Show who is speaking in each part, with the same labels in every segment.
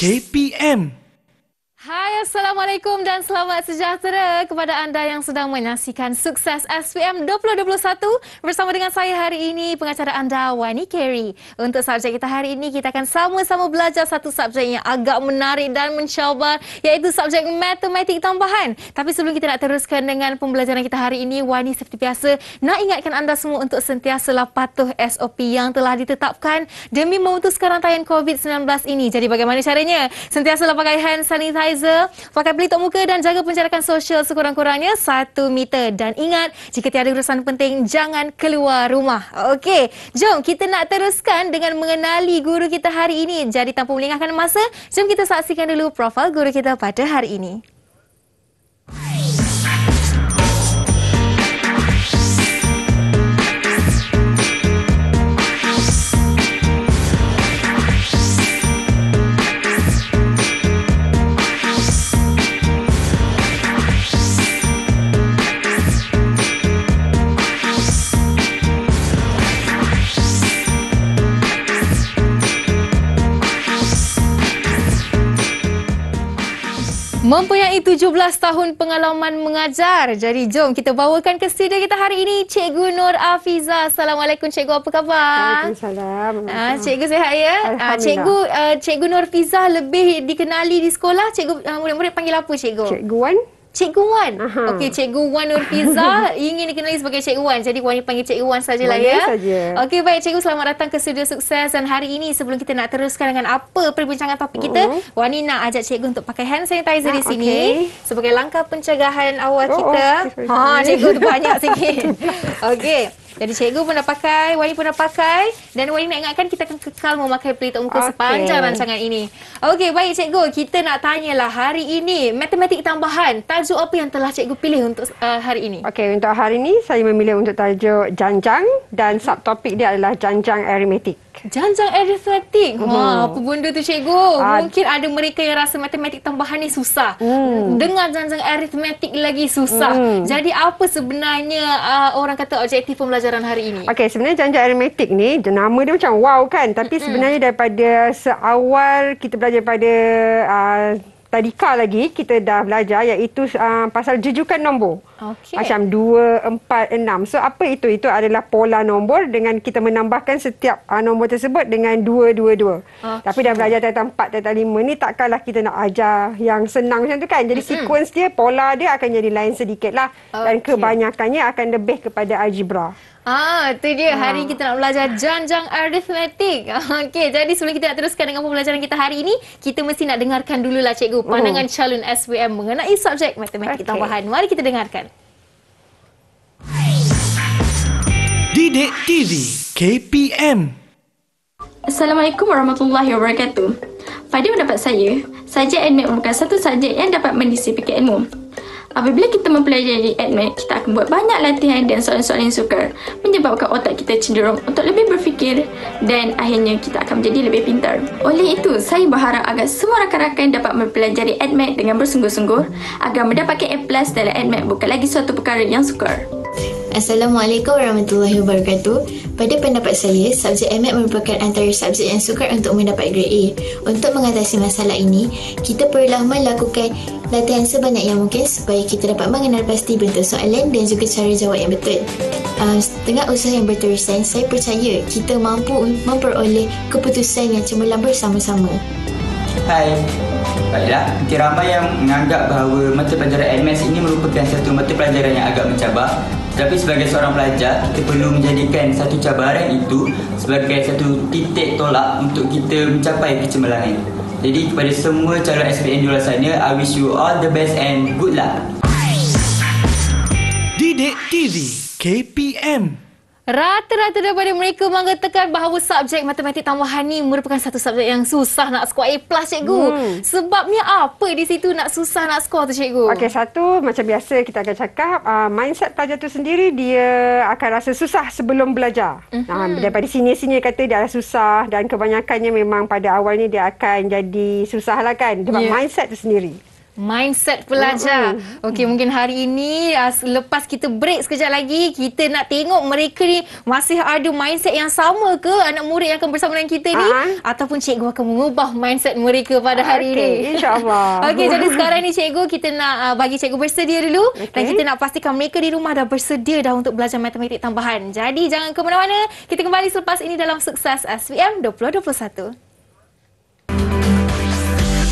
Speaker 1: KPM
Speaker 2: Hai, Assalamualaikum dan selamat sejahtera kepada anda yang sedang menyaksikan sukses SPM 2021 bersama dengan saya hari ini, pengacara anda, Wani Carey. Untuk subjek kita hari ini, kita akan sama-sama belajar satu subjek yang agak menarik dan mencabar, iaitu subjek matematik tambahan. Tapi sebelum kita nak teruskan dengan pembelajaran kita hari ini, Wani seperti biasa nak ingatkan anda semua untuk sentiasa patuh SOP yang telah ditetapkan demi memutuskan rantaian COVID-19 ini. Jadi bagaimana caranya? Sentiasa pakai hand sanitizer beza. Pakai pelitup muka dan jaga penjarakan sosial sekurang-kurangnya satu meter. Dan ingat, jika tiada urusan penting, jangan keluar rumah. Okey, jom kita nak teruskan dengan mengenali guru kita hari ini. Jadi tanpa melingahkan masa, jom kita saksikan dulu profil guru kita pada hari ini. Hai. Mempunyai 17 tahun pengalaman mengajar. Jadi jom kita bawakan ke studio kita hari ini Cikgu Nur Afiza. Assalamualaikum Cikgu, apa khabar?
Speaker 3: Waalaikumsalam. Ah, cikgu sihat ya? Ah, cikgu
Speaker 2: uh, Cikgu Nur Afiza lebih dikenali di sekolah. Cikgu uh, murid-murid panggil apa Cikgu? Cikgu Wan. Cikgu Wan. Uh-huh. Okey, Cikgu Wan Nurfiza ingin dikenali sebagai Cikgu Wan. Jadi Wan panggil Cikgu Wan sajalah Boleh ya. Saja. Okey, baik Cikgu selamat datang ke Studio Sukses dan hari ini sebelum kita nak teruskan dengan apa perbincangan topik uh-huh. kita, Wani nak ajak Cikgu untuk pakai hand sanitizer uh di ah, sini okay. sebagai langkah pencegahan awal oh, oh kita. Oh, ha, Cikgu tu banyak sikit. Okey. Jadi cikgu pun dah pakai, Wani pun dah pakai dan Wani nak ingatkan kita akan kekal memakai pelitup muka okay. sepanjang rancangan ini. Okey, baik cikgu, kita nak tanyalah hari ini matematik tambahan, tajuk apa yang telah cikgu pilih untuk uh, hari ini? Okey, untuk hari
Speaker 3: ini saya memilih untuk tajuk janjang dan subtopik dia adalah janjang aritmetik.
Speaker 2: Janjang aristotik. Hmm. Wah, uh apa benda tu cikgu? Uh. Mungkin ada mereka yang rasa matematik tambahan ni susah. Mm. Dengar janjang aritmetik lagi susah. Mm. Jadi apa sebenarnya uh, orang kata objektif pembelajaran hari ini?
Speaker 3: Okey, sebenarnya janjang aritmetik ni nama dia macam wow kan, tapi sebenarnya daripada seawal kita belajar pada uh, tadika lagi kita dah belajar iaitu uh, pasal jujukan nombor. Okay. Macam 2 4 6. So apa itu? Itu adalah pola nombor dengan kita menambahkan setiap uh, nombor tersebut dengan 2 2 2. Okay. Tapi dah belajar tentang 4 tentang 5 ni takkanlah kita nak ajar yang senang macam tu kan. Jadi mm-hmm. sequence dia pola dia akan jadi lain sedikitlah okay. dan kebanyakannya akan
Speaker 2: lebih kepada algebra. Ah, tu dia. Ah. Hari kita nak belajar janjang arithmetik. Okey, jadi sebelum kita nak teruskan dengan pembelajaran kita hari ini, kita mesti nak dengarkan dululah cikgu pandangan oh. calon SPM mengenai subjek matematik okay. tambahan. Mari kita dengarkan.
Speaker 1: Didik TV KPM Assalamualaikum warahmatullahi wabarakatuh. Pada pendapat saya, subjek admit e merupakan satu
Speaker 2: subjek yang dapat mendisiplinkan ilmu. E. Apabila kita mempelajari admit, kita akan buat banyak latihan dan soalan-soalan yang sukar menyebabkan otak kita cenderung untuk lebih berfikir dan akhirnya kita akan menjadi lebih pintar. Oleh itu, saya berharap agar semua rakan-rakan dapat mempelajari admit dengan bersungguh-sungguh agar mendapatkan A+ dalam admit bukan lagi suatu perkara yang sukar. Assalamualaikum warahmatullahi wabarakatuh. Pada pendapat saya, subjek MAT merupakan antara subjek yang sukar untuk mendapat grade A. Untuk mengatasi masalah ini, kita perlulah melakukan latihan sebanyak yang mungkin supaya kita dapat mengenal pasti bentuk soalan dan juga cara jawab yang betul. Uh, setengah usaha yang berterusan, saya percaya kita mampu memperoleh keputusan yang cemerlang bersama-sama.
Speaker 1: Hai. Baiklah, mungkin ramai
Speaker 4: yang menganggap bahawa mata pelajaran MS ini merupakan satu mata pelajaran yang agak mencabar. Tapi sebagai seorang pelajar, kita perlu menjadikan satu cabaran itu sebagai satu titik tolak untuk kita mencapai kecemerlangan. Jadi kepada semua calon SPM di luar sana, I wish you all the best and good luck.
Speaker 1: Didik TV KPM
Speaker 2: Rata-rata daripada mereka mengatakan bahawa subjek matematik tambahan ni merupakan satu subjek yang susah nak skor A plus cikgu. Hmm. Sebabnya apa di situ nak susah nak skor tu cikgu? Okey satu macam biasa kita akan cakap uh, mindset pelajar tu sendiri
Speaker 3: dia akan rasa susah sebelum belajar. Mm-hmm. Uh, daripada sini-sini kata dia rasa susah dan kebanyakannya memang pada awal ni dia akan jadi susah lah kan. Sebab yeah. mindset tu sendiri.
Speaker 2: Mindset pelajar. Okey, mungkin hari ini uh, lepas kita break sekejap lagi, kita nak tengok mereka ni masih ada mindset yang sama ke anak murid yang akan bersama dengan kita ni? Uh-huh. Ataupun cikgu akan mengubah mindset mereka pada hari okay, ini? InsyaAllah. Okey, jadi sekarang ni cikgu, kita nak uh, bagi cikgu bersedia dulu. Okay. Dan kita nak pastikan mereka di rumah dah bersedia dah untuk belajar matematik tambahan. Jadi jangan ke mana-mana. Kita kembali selepas ini dalam Sukses SPM 2021.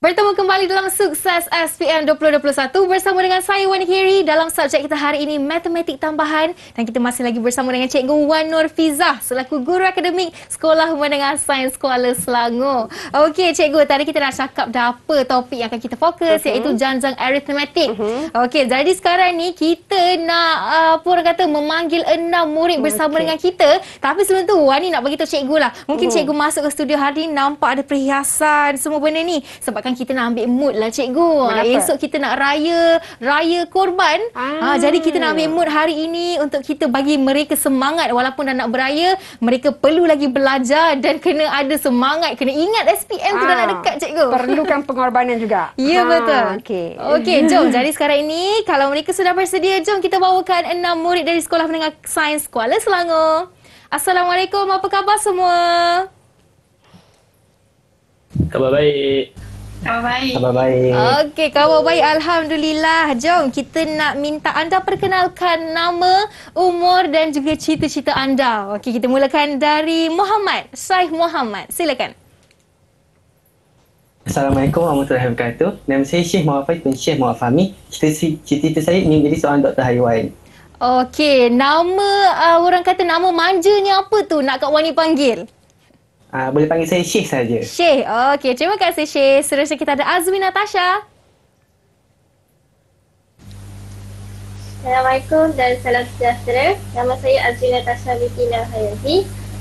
Speaker 2: Bertemu kembali dalam sukses SPM 2021 bersama dengan saya Wan Kiri dalam subjek kita hari ini matematik tambahan dan kita masih lagi bersama dengan Cikgu Wan Nur Fizah selaku guru akademik Sekolah Menengah Sains Kuala Selangor. Okey Cikgu, tadi kita dah cakap dah apa topik yang akan kita fokus uh-huh. iaitu janjang aritmetik. Uh-huh. Mhm. Okey, jadi sekarang ni kita nak uh, apa orang kata memanggil enam murid bersama dengan kita tapi sebelum tu Wan ni nak bagi tahu Cikgu lah. Mungkin uh-huh. Cikgu masuk ke studio hari ni nampak ada perhiasan semua benda ni sebab kan kan kita nak ambil mood lah cikgu. Kenapa? Ah, esok kita nak raya, raya korban. Ah. Ha, jadi kita nak ambil mood hari ini untuk kita bagi mereka semangat walaupun dah nak beraya. Mereka perlu lagi belajar dan kena ada semangat. Kena ingat SPM ah. tu dah nak ah, dekat cikgu. Perlukan pengorbanan juga. Ya ha, betul. Okey. Okey jom. Jadi sekarang ini kalau mereka sudah bersedia jom kita bawakan enam murid dari Sekolah Menengah Sains Kuala Selangor. Assalamualaikum. Apa khabar semua?
Speaker 4: Khabar baik.
Speaker 2: Khabar baik. Khabar baik. Okey, khabar baik. Alhamdulillah. Jom kita nak minta anda perkenalkan nama, umur dan juga cita-cita anda. Okey, kita mulakan dari Muhammad. Saif Muhammad. Silakan.
Speaker 4: Assalamualaikum warahmatullahi wabarakatuh. Nama saya Syekh Muhammad Faiz bin Syekh Muhammad Fahmi. Cita-cita saya ingin jadi seorang doktor haiwan.
Speaker 2: Okey, nama uh, orang kata nama manjanya apa tu nak Kak Wani panggil?
Speaker 4: uh, boleh panggil saya Syekh saja.
Speaker 2: Syekh. Okey, terima kasih Syekh. Seterusnya kita ada Azmi Natasha. Assalamualaikum dan salam sejahtera. Nama saya Azmi Natasha binti Hayati.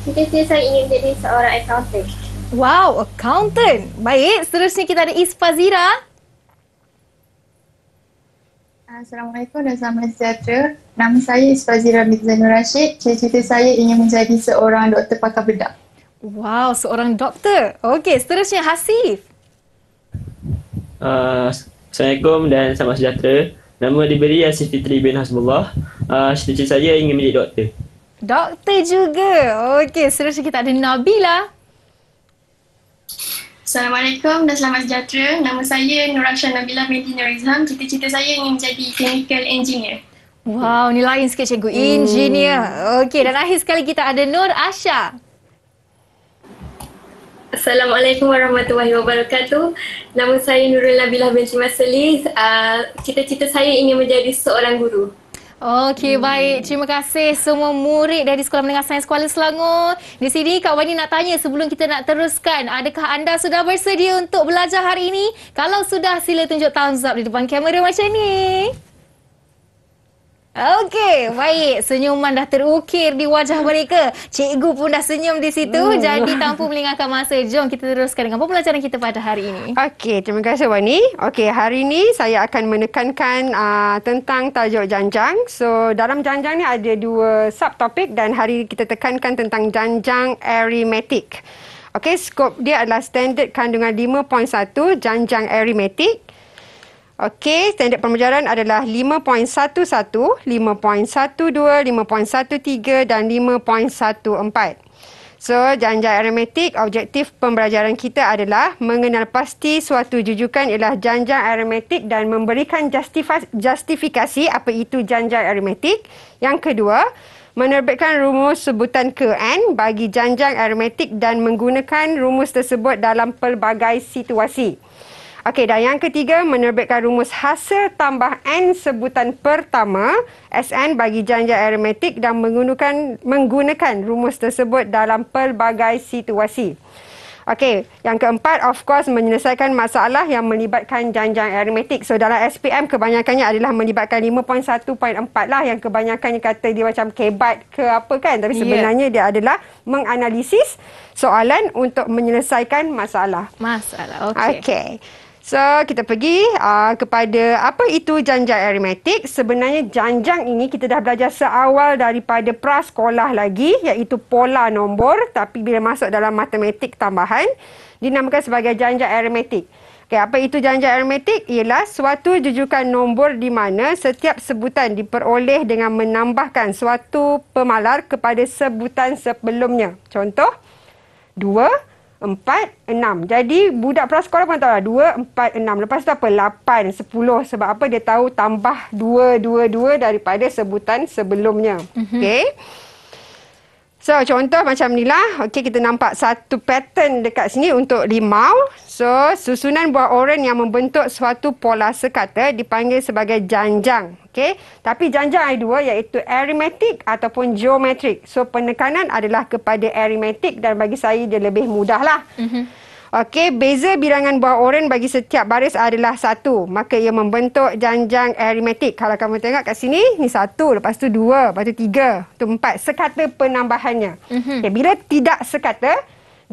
Speaker 2: Cita-cita saya ingin jadi seorang accountant. Wow, accountant. Baik, seterusnya kita ada Isfazira. Assalamualaikum dan
Speaker 4: salam sejahtera. Nama saya Isfazira binti Rashid. Cita-cita saya ingin menjadi seorang doktor pakar bedah.
Speaker 2: Wow, seorang doktor. Okey, seterusnya Hasif.
Speaker 4: Uh, Assalamualaikum dan selamat sejahtera. Nama diberi Hasif Fitri bin Hasbullah. Uh, ah, Cita-cita saya ingin menjadi doktor.
Speaker 2: Doktor juga. Okey, seterusnya kita ada Nabila. Assalamualaikum dan selamat sejahtera. Nama saya Nur Nurashan Nabila binti Nurizam. Cita-cita saya ingin menjadi chemical engineer. Wow, ni lain sikit cikgu. Engineer. Hmm. Okey, dan akhir sekali kita ada Nur Asha. Assalamualaikum warahmatullahi wabarakatuh. Nama saya Nurul Nabilah binti Maselis. Uh, ah, cita-cita saya ingin menjadi seorang guru. Okey, hmm. baik. Terima kasih semua murid dari Sekolah Menengah Sains Kuala Selangor. Di sini Kak Wani nak tanya sebelum kita nak teruskan, adakah anda sudah bersedia untuk belajar hari ini? Kalau sudah, sila tunjuk thumbs up di depan kamera macam ni. Okey, baik. Senyuman dah terukir di wajah mereka. Cikgu pun dah senyum di situ. Mm. Jadi tanpa melengahkan masa, jom kita teruskan dengan pembelajaran kita pada hari ini. Okey, terima kasih
Speaker 3: Wani. Okey, hari ini saya akan menekankan
Speaker 2: uh, tentang tajuk
Speaker 3: janjang. So, dalam janjang ni ada dua subtopik dan hari ini kita tekankan tentang janjang aritmetik. Okey, skop dia adalah standard kandungan 5.1 janjang aritmetik Okey, standard pembelajaran adalah 5.11, 5.12, 5.13 dan 5.14. So, janji aritmetik, objektif pembelajaran kita adalah mengenal pasti suatu jujukan ialah janji aritmetik dan memberikan justifikasi apa itu janji aritmetik. Yang kedua, menerbitkan rumus sebutan ke N bagi janjang aritmetik dan menggunakan rumus tersebut dalam pelbagai situasi. Okey, dan yang ketiga menerbitkan rumus hasil tambah N sebutan pertama SN bagi janji aromatik dan menggunakan menggunakan rumus tersebut dalam pelbagai situasi. Okey, yang keempat of course menyelesaikan masalah yang melibatkan janjang aromatik. So dalam SPM kebanyakannya adalah melibatkan 5.1.4 lah yang kebanyakannya kata dia macam kebat ke apa kan. Tapi ya. sebenarnya yeah. dia adalah menganalisis soalan untuk menyelesaikan masalah. Masalah. Okey. Okey. So, kita pergi uh, kepada apa itu janjang aritmetik. Sebenarnya janjang ini kita dah belajar seawal daripada prasekolah lagi iaitu pola nombor tapi bila masuk dalam matematik tambahan dinamakan sebagai janjang aritmetik. Okay, apa itu janjang aritmetik? Ialah suatu jujukan nombor di mana setiap sebutan diperoleh dengan menambahkan suatu pemalar kepada sebutan sebelumnya. Contoh, 2, 3, 4, 5, empat, enam. Jadi budak prasekolah pun tahu lah. Dua, empat, enam. Lepas tu apa? Lapan, sepuluh. Sebab apa dia tahu tambah dua, dua, dua daripada sebutan sebelumnya. Mm-hmm. Okay. So contoh macam ni lah. Okey kita nampak satu pattern dekat sini untuk limau. So susunan buah oren yang membentuk suatu pola sekata dipanggil sebagai janjang. Okey. Tapi janjang ada dua iaitu arithmetic ataupun geometric. So penekanan adalah kepada arithmetic dan bagi saya dia lebih mudah lah. Mm-hmm. Okey, beza bilangan buah oren bagi setiap baris adalah satu. Maka ia membentuk janjang aritmetik. Kalau kamu tengok kat sini, ni satu, lepas tu dua, lepas tu tiga, tu empat. Sekata penambahannya. Mm-hmm. Okay, bila tidak sekata,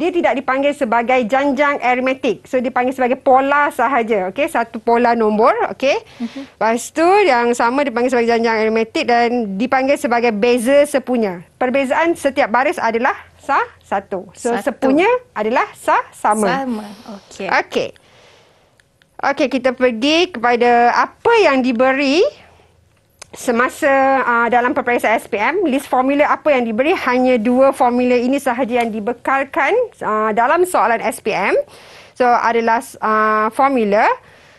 Speaker 3: dia tidak dipanggil sebagai janjang aritmetik. So, dipanggil sebagai pola sahaja. Okey, satu pola nombor. Okey, mm-hmm. lepas tu yang sama dipanggil sebagai janjang aritmetik dan dipanggil sebagai beza sepunya. Perbezaan setiap baris adalah sah satu. So satu. sepunya adalah sah sama. Sama. Okey. Okey. Okey, kita pergi kepada apa yang diberi semasa uh, dalam peperiksaan SPM. List formula apa yang diberi? Hanya dua formula ini sahaja yang dibekalkan uh, dalam soalan SPM. So adalah uh, formula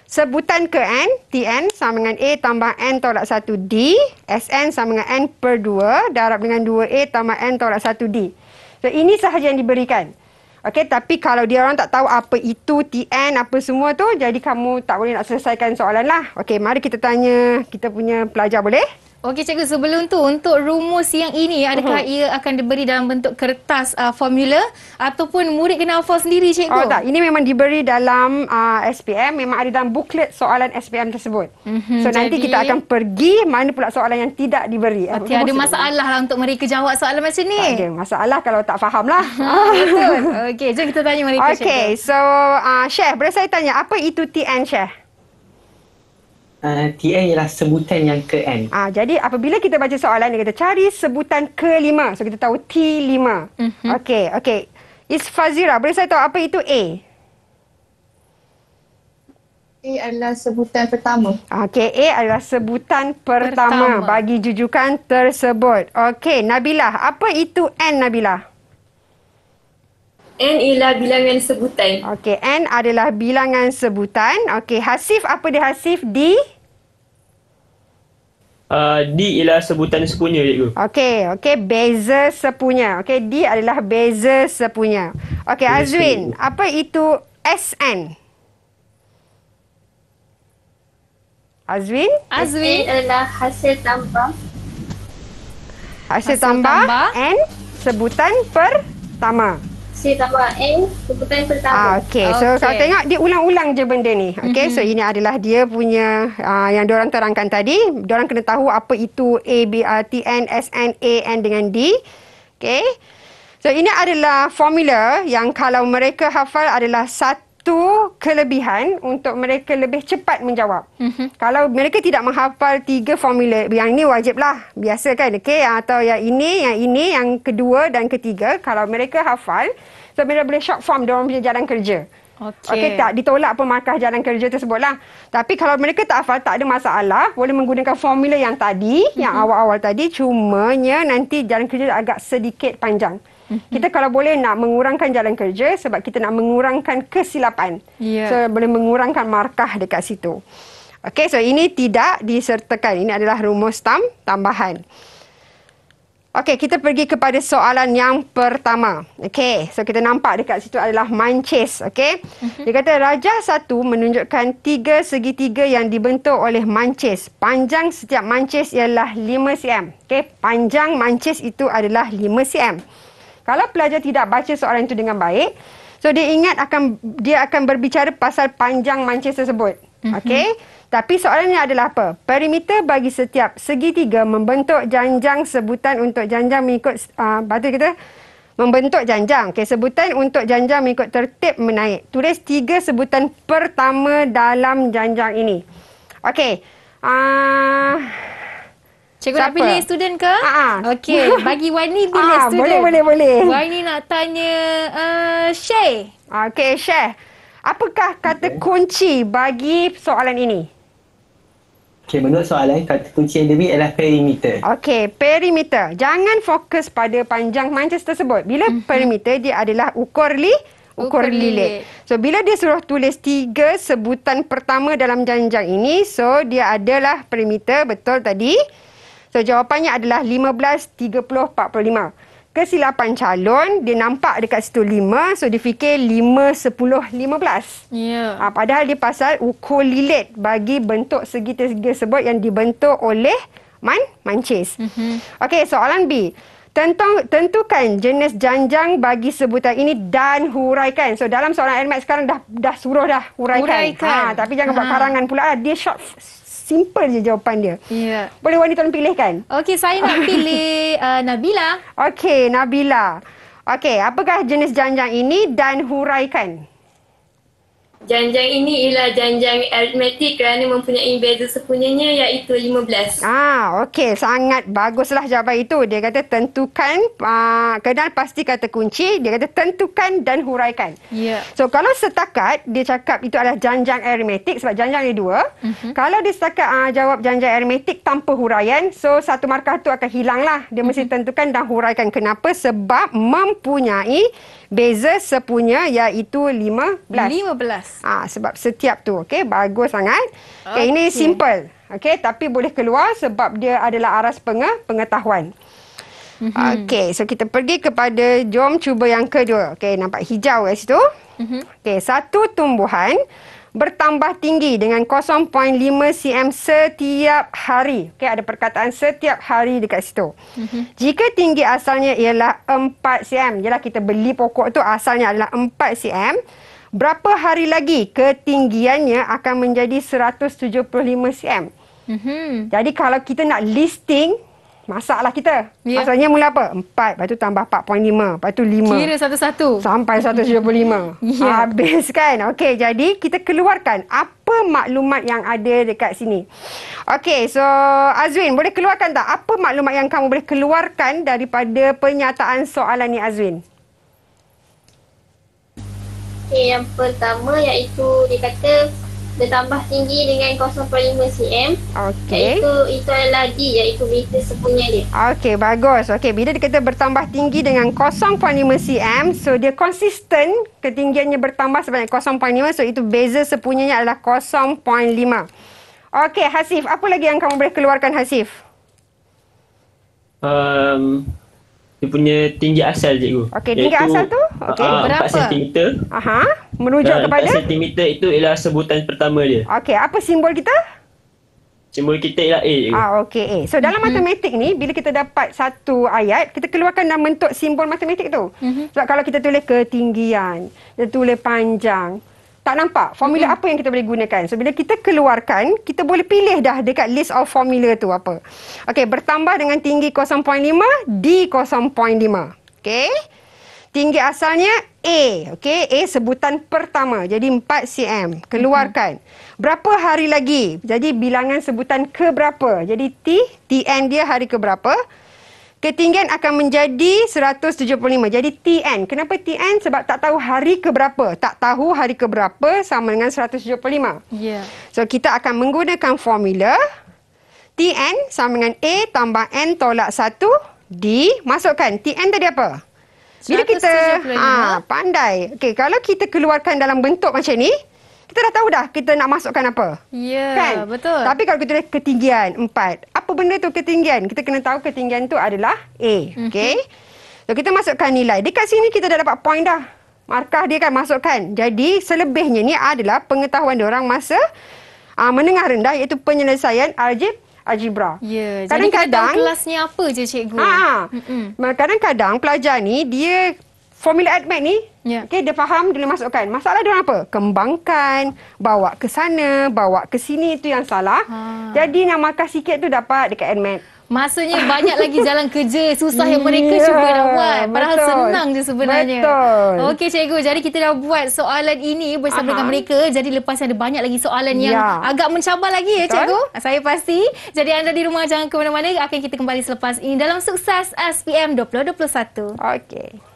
Speaker 3: sebutan ke N, TN sama dengan A tambah N tolak 1 D, SN sama dengan N per 2, darab dengan 2A tambah N tolak 1 D. So ini sahaja yang diberikan. Okey, tapi kalau dia orang tak tahu apa itu TN apa semua tu, jadi kamu tak boleh nak selesaikan soalan lah. Okey, mari kita tanya kita punya pelajar
Speaker 2: boleh? Okey cikgu sebelum tu untuk rumus yang ini adakah uh-huh. ia akan diberi dalam bentuk kertas uh, formula ataupun murid kena hafal sendiri cikgu? Oh tak, ini memang diberi dalam uh,
Speaker 3: SPM, memang ada dalam buklet soalan SPM tersebut. Uh-huh. So Jadi, nanti kita akan pergi mana pula soalan yang tidak diberi. Eh, okay, ada masalah lah untuk mereka jawab soalan macam ni. Tak ada masalah kalau tak faham lah. Ah, betul. Okey, jom kita tanya mereka okay, cikgu. Okey, so uh, Syekh boleh saya tanya apa itu TN Syekh?
Speaker 1: Eh, TN ialah sebutan yang ke N.
Speaker 3: Ah, jadi apabila kita baca soalan dia kata cari sebutan ke lima. So kita tahu T lima. Mm-hmm. Okey, okey. Is Fazira, boleh saya tahu apa itu A? A adalah sebutan pertama. Okey, A adalah sebutan pertama, pertama bagi jujukan tersebut. Okey, Nabilah, apa itu N Nabilah? N ialah bilangan sebutan. Okey, N adalah bilangan sebutan. Okey, Hasif apa dia Hasif? D? Di?
Speaker 4: Uh, D ialah sebutan sepunya cikgu.
Speaker 3: Okey, okey beza sepunya. Okey, D adalah beza sepunya. Okey, Azwin, sepunya. apa itu SN? Azwin? Azwin
Speaker 2: adalah hasil tambah.
Speaker 3: Hasil, hasil tambah, tambah N sebutan pertama.
Speaker 2: Saya tambah A, keputusan pertama. Ah, okay. So, okay. kalau tengok, dia
Speaker 3: ulang-ulang je benda ni. Okay, mm-hmm. so ini adalah dia punya uh, yang diorang terangkan tadi. Diorang kena tahu apa itu A, B, R, T, N, S, N, A, N dengan D. Okay. So, ini adalah formula yang kalau mereka hafal adalah satu kelebihan untuk mereka lebih cepat menjawab. Mm-hmm. Kalau mereka tidak menghafal tiga formula, yang ini wajiblah. Biasa kan, okay? Atau yang ini, yang ini, yang kedua dan ketiga. Kalau mereka hafal, so mereka boleh short form dia orang punya jalan kerja.
Speaker 2: Okey. Okay, tak
Speaker 3: ditolak pun markah jalan kerja tersebutlah. Tapi kalau mereka tak hafal, tak ada masalah. Boleh menggunakan formula yang tadi, mm-hmm. yang mhm. awal-awal tadi. Cumanya nanti jalan kerja agak sedikit panjang. Mm-hmm. Kita kalau boleh nak mengurangkan jalan kerja sebab kita nak mengurangkan kesilapan. Yeah. So boleh mengurangkan markah dekat situ. Okay, so ini tidak disertakan. Ini adalah rumus tam tambahan. Okay, kita pergi kepada soalan yang pertama. Okay, so kita nampak dekat situ adalah mancis. Okay, mm-hmm. dia kata Raja satu menunjukkan tiga segitiga yang dibentuk oleh mancis. Panjang setiap mancis ialah 5 cm. Okay, panjang mancis itu adalah 5 cm. Kalau pelajar tidak baca soalan itu dengan baik, so dia ingat akan dia akan berbicara pasal panjang mancis tersebut. Mm-hmm. Okey. Tapi soalannya adalah apa? Perimeter bagi setiap segitiga membentuk janjang sebutan untuk janjang mengikut uh, ah, batu kita membentuk janjang. Okey, sebutan untuk janjang mengikut tertib menaik. Tulis tiga sebutan pertama dalam janjang ini. Okey. Ah uh,
Speaker 2: Cikgu Siapa? nak pilih student ke? Haa. Ah, ah. Okey, bagi Wani pilih Aa, student. Boleh, boleh, boleh. Waini
Speaker 3: nak tanya uh, Syekh. Okey, Syekh. Apakah kata okay. kunci bagi soalan ini?
Speaker 1: Okey, menurut soalan, kata kunci yang demi adalah perimeter.
Speaker 3: Okey, perimeter. Jangan fokus pada panjang mancis tersebut. Bila mm-hmm. perimeter, dia adalah ukur li, ukur, ukur So, bila dia suruh tulis tiga sebutan pertama dalam janjang ini, so, dia adalah perimeter, betul tadi? So jawapannya adalah 15 30 45. Kesilapan calon dia nampak dekat situ 5 so dia fikir 5 10 15. Ya. Yeah. padahal dia pasal ukur lilit bagi bentuk segitiga sebut yang dibentuk oleh man mancis. Mhm. Okey soalan B. Tentang, tentukan jenis janjang bagi sebutan ini dan huraikan. So dalam soalan Elmat sekarang dah dah suruh dah huraikan. huraikan. Ha tapi jangan ha. buat karangan pula. Lah. Dia short simple je jawapan dia. Yeah. Boleh wanita tolong kan? Okey, saya nak pilih uh, Nabila. Okey, Nabila. Okey, apakah jenis janjang ini dan huraikan?
Speaker 2: Janjang ini ialah janjang aritmetik kerana mempunyai beza sepunyanya iaitu 15. Ah,
Speaker 3: okey. Sangat baguslah jawapan itu. Dia kata tentukan, uh, kenal pasti kata kunci. Dia kata tentukan dan huraikan. Ya. Yeah. So, kalau setakat dia cakap itu adalah janjang aritmetik sebab janjang dia dua. Mm-hmm. Kalau dia setakat uh, jawab janjang aritmetik tanpa huraian, so satu markah tu akan hilanglah. Dia mm-hmm. mesti mhm. tentukan dan huraikan. Kenapa? Sebab mempunyai Beza sepunya iaitu Lima belas. Ah sebab setiap tu okay bagus sangat. Okey okay, ini simple. Okay tapi boleh keluar sebab dia adalah aras penge, pengetahuan. Mm-hmm. Okey so kita pergi kepada jom cuba yang kedua. Okay nampak hijau kat situ? Mm-hmm. Okey satu tumbuhan bertambah tinggi dengan 0.5 cm setiap hari. Okey, ada perkataan setiap hari dekat situ. Uh-huh. Jika tinggi asalnya ialah 4 cm, ialah kita beli pokok tu asalnya adalah 4 cm, berapa hari lagi ketinggiannya akan menjadi 175 cm? Uh-huh. Jadi kalau kita nak listing masaklah kita. Yeah. Maksudnya mula apa? Empat. lepas tu tambah 4.5, lepas tu lima. Kira satu-satu. Sampai 175. yeah. Habis kan? Okey, jadi kita keluarkan apa maklumat yang ada dekat sini. Okey, so Azwin, boleh keluarkan tak? Apa maklumat yang kamu boleh keluarkan daripada penyataan soalan ni Azwin?
Speaker 2: Okay, yang pertama iaitu dia kata bertambah tinggi dengan 0.5 cm. Okey. Itu itu adalah D iaitu meter sepunya
Speaker 3: dia. Okey, bagus. Okey, bila dia kata bertambah tinggi dengan 0.5 cm, so dia konsisten ketinggiannya bertambah sebanyak 0.5 so itu beza sepunyanya adalah 0.5. Okey, Hasif, apa lagi yang kamu boleh keluarkan Hasif?
Speaker 4: Um, dia punya tinggi asal cikgu. Okey, tinggi asal tu? Ah, okey, uh, berapa? 4 cm. Aha,
Speaker 3: merujuk kepada 4
Speaker 4: cm itu ialah sebutan pertama dia. Okey, apa simbol kita? Simbol kita ialah A cikgu. Ah,
Speaker 3: okey, A. So dalam mm-hmm. matematik ni bila kita dapat satu ayat, kita keluarkan dan bentuk simbol matematik tu. Mm-hmm. Sebab kalau kita tulis ketinggian, kita tulis panjang, tak nampak formula mm-hmm. apa yang kita boleh gunakan. So bila kita keluarkan, kita boleh pilih dah dekat list of formula tu apa. Okey, bertambah dengan tinggi 0.5 D 0.5. Okey. Tinggi asalnya A. Okey, A sebutan pertama. Jadi 4 cm. Keluarkan. Mm-hmm. Berapa hari lagi? Jadi bilangan sebutan ke berapa? Jadi T, TN dia hari ke berapa? ketinggian akan menjadi 175. Jadi TN. Kenapa TN? Sebab tak tahu hari ke berapa. Tak tahu hari ke berapa sama dengan 175. Yeah. So kita akan menggunakan formula TN sama dengan A tambah N tolak 1 masukkan TN tadi apa?
Speaker 1: Bila kita ha,
Speaker 3: pandai. Okay, kalau kita keluarkan dalam bentuk macam ni, kita dah tahu dah kita nak masukkan apa. Ya, yeah, kan? betul. Tapi kalau kita tulis ketinggian, empat. Apa benda tu ketinggian? Kita kena tahu ketinggian tu adalah A. Mm-hmm. Okay? So, kita masukkan nilai. Dekat sini kita dah dapat point dah. Markah dia kan masukkan. Jadi, selebihnya ni adalah pengetahuan orang masa uh, menengah rendah iaitu penyelesaian aljib algebra.
Speaker 2: Ya, kadang jadi kita tahu kelasnya
Speaker 3: apa je cikgu. Ha, kadang-kadang pelajar ni, dia formula admit ni Yeah. Okey, dia faham, dia masukkan. Masalah dia apa? Kembangkan, bawa ke sana, bawa ke sini itu yang salah. Ha. Jadi nak makan sikit tu dapat dekat Enmat.
Speaker 2: Maksudnya banyak lagi jalan kerja susah yang mereka yeah, cuba nak buat. Padahal betul. senang je sebenarnya. Okey cikgu, jadi kita dah buat soalan ini bersama Aha. dengan mereka. Jadi lepas ada banyak lagi soalan yang yeah. agak mencabar lagi ya cikgu. Saya pasti. Jadi anda di rumah jangan ke mana-mana. Akan kita kembali selepas ini dalam sukses SPM 2021. Okey.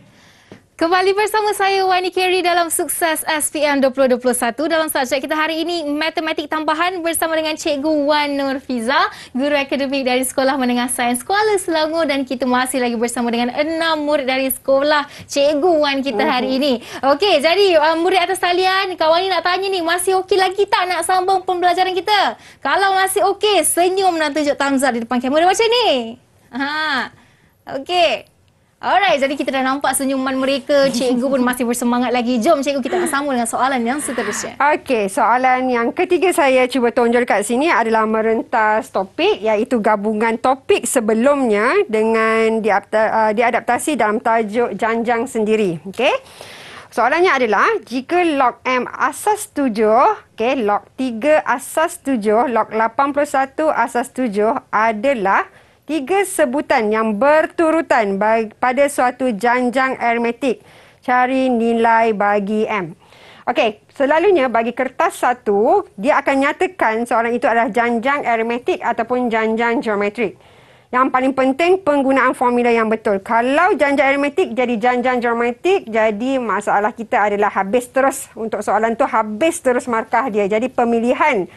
Speaker 2: Kembali bersama saya Wani Kerry dalam Sukses SPM 2021 dalam subjek kita hari ini Matematik Tambahan bersama dengan Cikgu Wan Nur Fiza, guru akademik dari Sekolah Menengah Sains sekolah Selangor dan kita masih lagi bersama dengan enam murid dari sekolah Cikgu Wan kita hari mhm. ini. Okey, jadi um, murid atas talian, kawan ni nak tanya ni, masih okey lagi tak nak sambung pembelajaran kita? Kalau masih okey, senyum dan tunjuk thumbs up di depan kamera macam ni. Ha. Okey. Alright, jadi kita dah nampak senyuman mereka. Cikgu pun masih bersemangat lagi. Jom cikgu kita nak sambung dengan soalan yang seterusnya. Okey, soalan
Speaker 3: yang ketiga saya cuba tonjol kat sini adalah merentas topik iaitu gabungan topik sebelumnya dengan uh, diadaptasi dalam tajuk janjang sendiri. Okey. Soalannya adalah jika log M asas 7, okey, log 3 asas 7, log 81 asas 7 adalah tiga sebutan yang berturutan pada suatu janjang aritmetik. Cari nilai bagi M. Okey, selalunya bagi kertas satu, dia akan nyatakan soalan itu adalah janjang aritmetik ataupun janjang geometrik. Yang paling penting penggunaan formula yang betul. Kalau janjang aritmetik jadi janjang geometrik, jadi masalah kita adalah habis terus untuk soalan tu habis terus markah dia. Jadi pemilihan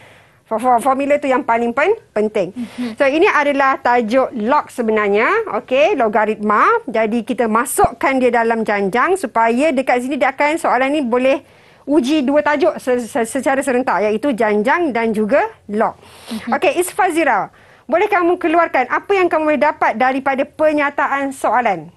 Speaker 3: Formula tu yang paling pen, penting. Mhm. So ini adalah tajuk log sebenarnya. Okey, logaritma. Jadi kita masukkan dia dalam janjang supaya dekat sini dia akan soalan ni boleh uji dua tajuk secara serentak iaitu janjang dan juga log. Mhm. Okey, Isfazira, boleh kamu keluarkan apa yang kamu boleh dapat daripada penyataan soalan?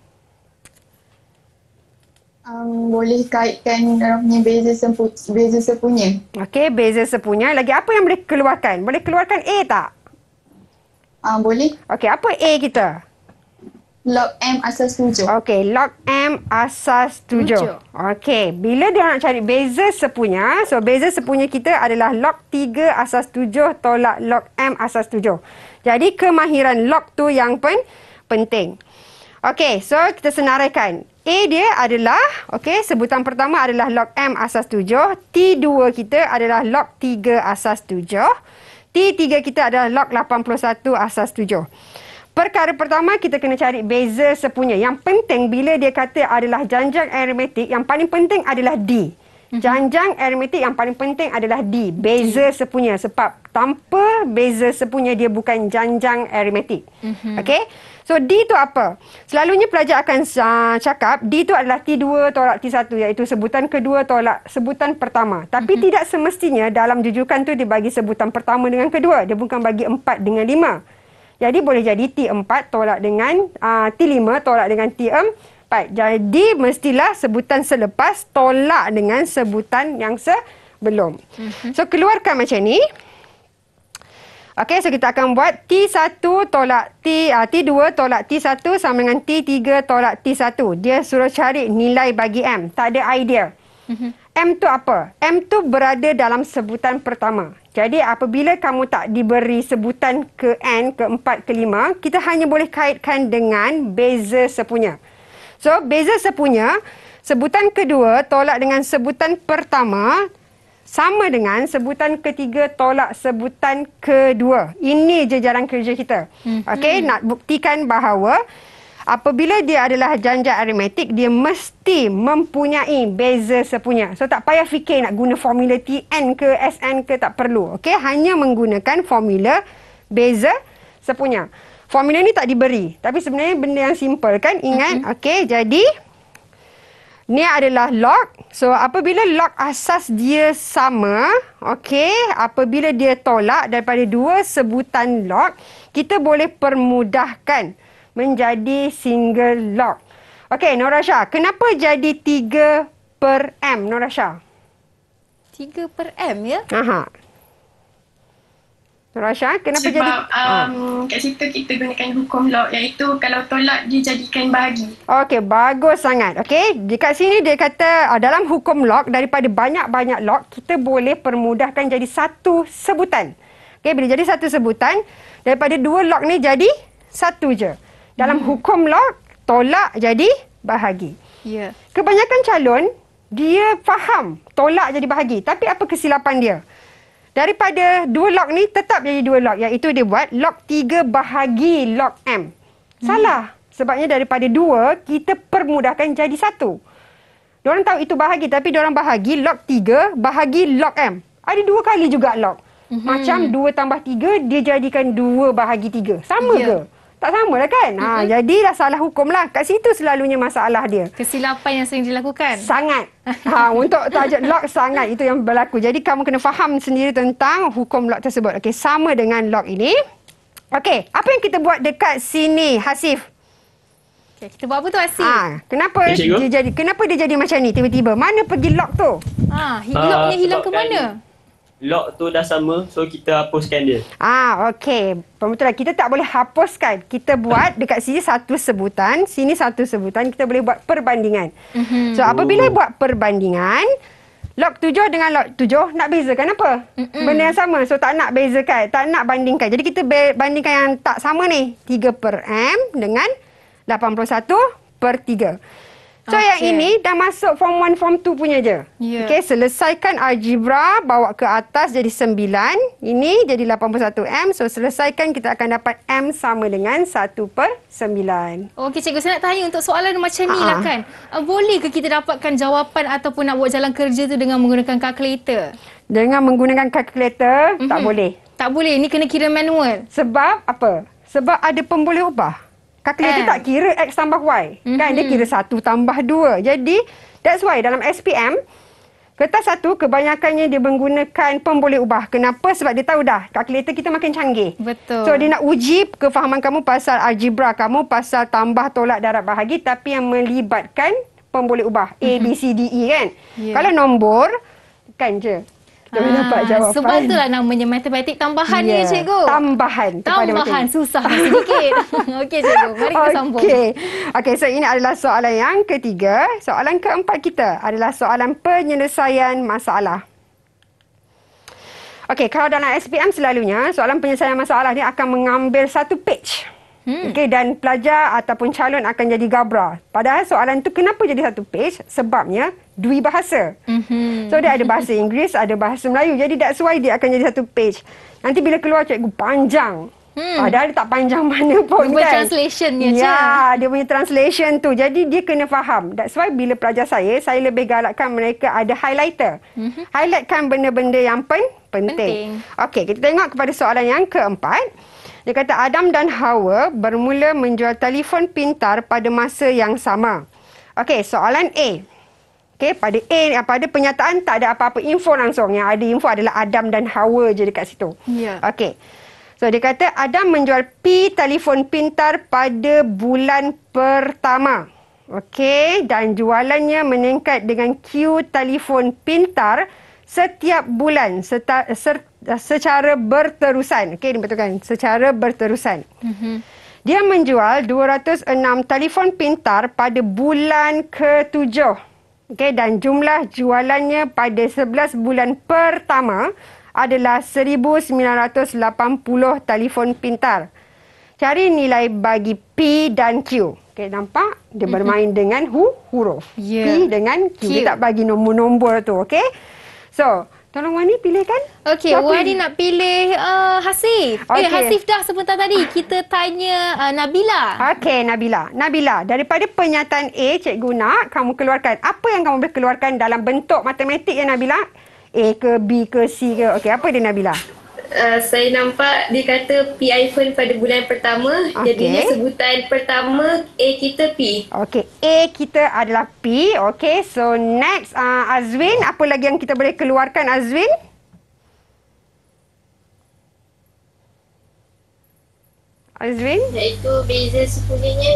Speaker 4: um, boleh kaitkan
Speaker 3: orang punya beza, sempu, beza sepunya. Okey, beza sepunya. Lagi apa yang boleh keluarkan? Boleh keluarkan A tak? Um, boleh. Okey, apa A kita? Log M asas tujuh. Okey, log M asas tujuh. Okey, bila dia nak cari beza sepunya, so beza sepunya kita adalah log tiga asas tujuh tolak log M asas tujuh. Jadi kemahiran log tu yang pen, penting. Okey, so kita senaraikan. A dia adalah, okey, sebutan pertama adalah log M asas 7. T2 kita adalah log 3 asas 7. T3 kita adalah log 81 asas 7. Perkara pertama kita kena cari beza sepunya. Yang penting bila dia kata adalah janjang aritmetik, yang paling penting adalah D. Mm-hmm. janjang aritmetik yang paling penting adalah D, beza mm. sepunya sebab tanpa beza sepunya dia bukan janjang aritmetik. Mm-hmm. Okay? So D tu apa? Selalunya pelajar akan uh, cakap D tu adalah T2 tolak T1 iaitu sebutan kedua tolak sebutan pertama. Tapi mm-hmm. tidak semestinya dalam jujukan tu dia bagi sebutan pertama dengan kedua. Dia bukan bagi 4 dengan 5. Jadi boleh jadi T4 tolak dengan uh, ah, T5 tolak dengan T4 tepat. Jadi mestilah sebutan selepas tolak dengan sebutan yang sebelum. Mm-hmm. So keluarkan macam ni. Okey, so kita akan buat T1 tolak T, uh, ah, T2 tolak T1 sama dengan T3 tolak T1. Dia suruh cari nilai bagi M. Tak ada idea. Mm-hmm. M tu apa? M tu berada dalam sebutan pertama. Jadi apabila kamu tak diberi sebutan ke N, ke 4, ke kita hanya boleh kaitkan dengan beza sepunya. Mm-hmm. So beza sepunya, sebutan kedua tolak dengan sebutan pertama sama dengan sebutan ketiga tolak sebutan kedua. Ini je jalan kerja kita. Hmm. Okey, hmm. nak buktikan bahawa apabila dia adalah janji aritmetik, dia mesti mempunyai beza sepunya. So tak payah fikir nak guna formula TN ke SN ke tak perlu. Okay, hanya menggunakan formula beza sepunya formula ni tak diberi. Tapi sebenarnya benda yang simple kan. Ingat. Mm -hmm. Okey. Jadi. Ni adalah log. So apabila log asas dia sama. Okey. Apabila dia tolak daripada dua sebutan log. Kita boleh permudahkan. Menjadi single log. Okey. Norasha. Kenapa jadi 3 per M? Norasha. 3 per M ya? Aha. Rasha, kenapa Sebab, jadi? Sebab um,
Speaker 4: ha. kat situ kita gunakan hukum law iaitu kalau tolak dia jadikan bahagi.
Speaker 3: Okey, bagus sangat. Okey, dekat sini dia kata ah, dalam hukum law daripada banyak-banyak law kita boleh permudahkan jadi satu sebutan. Okey, bila jadi satu sebutan, daripada dua law ni jadi satu je. Dalam hmm. hukum law, tolak jadi bahagi. Ya. Yeah. Kebanyakan calon, dia faham tolak jadi bahagi. Tapi apa kesilapan Dia Daripada dua log ni tetap jadi dua log. Iaitu dia buat log 3 bahagi log M. Salah. Sebabnya daripada dua, kita permudahkan jadi satu. Diorang tahu itu bahagi tapi diorang bahagi log 3 bahagi log M. Ada dua kali juga log. Hmm. Macam dua tambah tiga, dia jadikan dua bahagi tiga. Sama yeah. ke? tak sama lah kan. Ha, mm-hmm. Jadilah salah hukum lah. Kat situ selalunya masalah dia.
Speaker 2: Kesilapan yang sering dilakukan. Sangat. Ha,
Speaker 3: untuk tajuk lock sangat itu yang berlaku. Jadi kamu kena faham sendiri tentang hukum lock tersebut. Okey, sama dengan lock ini. Okey, apa yang kita buat dekat sini Hasif? Okay, kita buat apa tu Hasif? Ha, kenapa dia jadi kenapa dia jadi macam ni tiba-tiba? Mana pergi lock tu?
Speaker 2: Ha,
Speaker 4: hilang uh, hilang ke mana? Kan, lock tu dah sama so kita hapuskan dia.
Speaker 3: Ah okey. Pembetulan kita tak boleh hapuskan. Kita buat dekat sini satu sebutan, sini satu sebutan kita boleh buat perbandingan. Mm-hmm. So apabila oh. buat perbandingan Lock tujuh dengan lock tujuh nak bezakan apa? Mm-mm. Benda yang sama. So tak nak bezakan. Tak nak bandingkan. Jadi kita bandingkan yang tak sama ni. 3 per M dengan 81 per 3. So okay. yang ini dah masuk form 1, form 2 punya je. Yeah. Okay, selesaikan algebra, bawa ke atas jadi 9. Ini jadi 81M. So selesaikan kita akan dapat M sama dengan 1 per 9.
Speaker 2: Okay cikgu, saya nak tanya untuk soalan macam ni lah kan. Uh, boleh ke kita dapatkan jawapan ataupun nak buat jalan kerja tu dengan menggunakan kalkulator? Dengan menggunakan kalkulator, mm-hmm. tak mhm. boleh.
Speaker 3: Tak boleh, ni kena kira manual. Sebab apa? Sebab ada pemboleh ubah. Calculator M. Eh. tak kira X tambah Y. Mm-hmm. Kan? Dia mhm. kira 1 tambah 2. Jadi, that's why dalam SPM, kertas satu kebanyakannya dia menggunakan pemboleh ubah. Kenapa? Sebab dia tahu dah, calculator kita makin canggih. Betul. So, dia nak uji kefahaman kamu pasal algebra kamu, pasal tambah, tolak, darab, bahagi. Tapi yang melibatkan pemboleh ubah. Mm-hmm. A, B, C, D, E kan? Yeah. Kalau nombor, kan je.
Speaker 2: Jangan dapat ah, jawapan. Sebab itulah namanya matematik tambahan ya, yeah. cikgu. Tambahan. Tambahan. Matematik. Susah lah sedikit. Okey, cikgu. Mari kita okay. sambung. Okey.
Speaker 3: Okey, so ini adalah soalan yang ketiga. Soalan keempat kita adalah soalan penyelesaian masalah. Okey, kalau dalam SPM selalunya, soalan penyelesaian masalah ni akan mengambil satu page. Hmm. Okey dan pelajar ataupun calon akan jadi gabra. Padahal soalan tu kenapa jadi satu page? Sebabnya dui bahasa. Mm-hmm. So dia ada bahasa Inggeris, ada bahasa Melayu. Jadi that's why dia akan jadi satu page. Nanti bila keluar cikgu panjang. Hmm. Padahal tak panjang mana pun Lupa kan. Dia translationnya je. Ya, cik. dia punya translation tu. Jadi dia kena faham. That's why bila pelajar saya, saya lebih galakkan mereka ada highlighter. Mm-hmm. Highlightkan benda-benda yang pen- penting. penting. Okay, kita tengok kepada soalan yang keempat. Dia kata Adam dan Hawa bermula menjual telefon pintar pada masa yang sama. Okey, soalan A. Okey, pada A pada penyataan tak ada apa-apa info langsung. Yang ada info adalah Adam dan Hawa je dekat situ. Ya. Yeah. Okey. So dia kata Adam menjual P telefon pintar pada bulan pertama. Okey, dan jualannya meningkat dengan Q telefon pintar setiap bulan serta, serta secara berterusan. Okey, ni betul kan? Secara berterusan. Mm-hmm. Dia menjual 206 telefon pintar pada bulan ketujuh. Okey, dan jumlah jualannya pada 11 bulan pertama adalah 1,980 telefon pintar. Cari nilai bagi P dan Q. Okey, nampak? Dia mhm. bermain mm-hmm. dengan hu, huruf. Yeah. P ya. dengan Q. Q. Dia tak bagi nombor-nombor tu, okey? So, kalau Wani kan. Okey, Wani nak
Speaker 2: pilih uh, Hasif. Okay. Eh, Hasif dah sebentar tadi. Kita tanya uh, Nabila.
Speaker 3: Okey, Nabila. Nabila, daripada pernyataan A, cikgu nak kamu keluarkan. Apa yang kamu boleh keluarkan dalam bentuk matematik ya, Nabila? A ke B ke C ke? Okey, apa dia Nabila? Eh, saya nampak dia kata P iPhone pada bulan pertama. Okay. Jadi sebutan pertama A kita P. Okey, A kita adalah P. Okay, so next uh, Azwin, apa lagi yang kita boleh keluarkan Azwin?
Speaker 2: Azwin? Iaitu beza sepunyanya.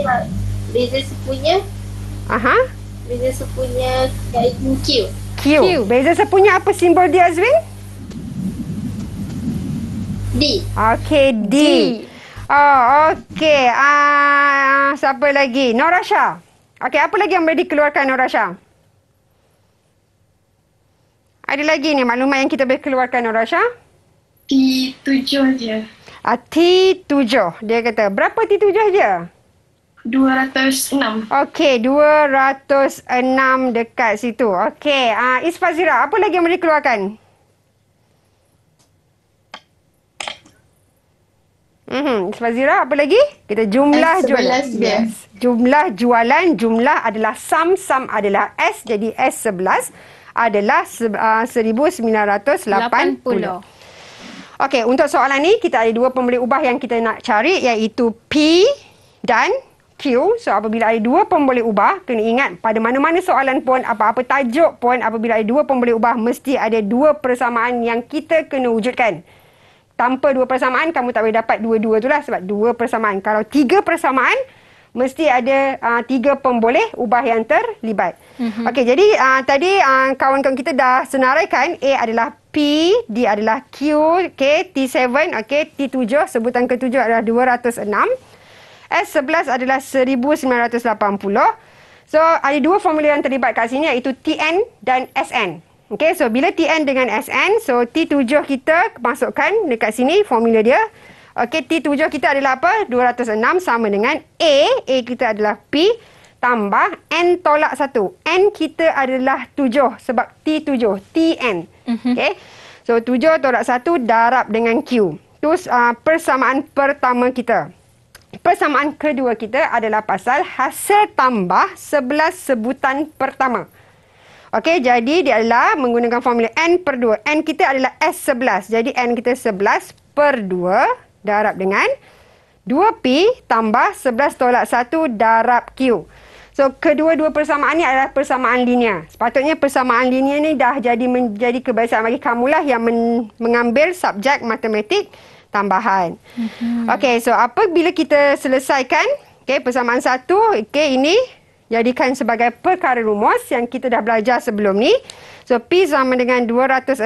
Speaker 2: Beza sepunya. Aha. Beza sepunya iaitu Q.
Speaker 3: Q. Q. Beza sepunya apa simbol dia Azwin? Uh, D. Okey, D. D. Oh, okey. Uh, ah, siapa lagi? Norasha. Okey, apa lagi yang boleh dikeluarkan Norasha? Ada lagi ni maklumat yang kita boleh keluarkan Norasha? T7 je. Ah, uh, T7. Dia kata, berapa T7 je? 206. Okey, 206 dekat situ. Okey, uh, ah, Isfazira, apa lagi yang boleh dikeluarkan? keluarkan? Mm-hmm. Sebab apa lagi? Kita jumlah S11 jualan. S11 yes. Jumlah jualan, jumlah adalah sum, sum adalah S. Jadi S11 adalah ah, uh, 1980. Okey, untuk soalan ni kita ada dua pembeli ubah yang kita nak cari iaitu P dan Q. So apabila ada dua pembeli ubah, kena ingat pada mana-mana soalan pun, apa-apa tajuk pun, apabila ada dua pembeli ubah, mesti ada dua persamaan yang kita kena wujudkan tanpa dua persamaan kamu tak boleh dapat dua-dua tu lah sebab dua persamaan. Kalau tiga persamaan mesti ada uh, tiga pemboleh ubah yang terlibat. Mm-hmm. Okey jadi uh, tadi uh, kawan-kawan kita dah senaraikan A adalah P, D adalah Q, K, T7, okay, T7 sebutan ketujuh adalah 206. S11 adalah 1980. So ada dua formula yang terlibat kat sini iaitu TN dan SN. Okay, so bila TN dengan SN, so T7 kita masukkan dekat sini formula dia. Okay, T7 kita adalah apa? 206 sama dengan A. A kita adalah P tambah N tolak 1. N kita adalah 7 sebab T7. TN. Mm-hmm. Okay. So, 7 tolak 1 darab dengan Q. Itu uh, persamaan pertama kita. Persamaan kedua kita adalah pasal hasil tambah 11 sebutan pertama. Okey, jadi dia adalah menggunakan formula N per 2. N kita adalah S11. Jadi N kita 11 per 2 darab dengan 2P tambah 11 tolak 1 darab Q. So, kedua-dua persamaan ni adalah persamaan linear. Sepatutnya persamaan linear ni dah jadi menjadi kebiasaan bagi kamulah yang men- mengambil subjek matematik tambahan. Mm-hmm. Okey, so apabila kita selesaikan, okay persamaan satu, okay ini jadikan sebagai perkara rumus yang kita dah belajar sebelum ni. So P sama dengan 206,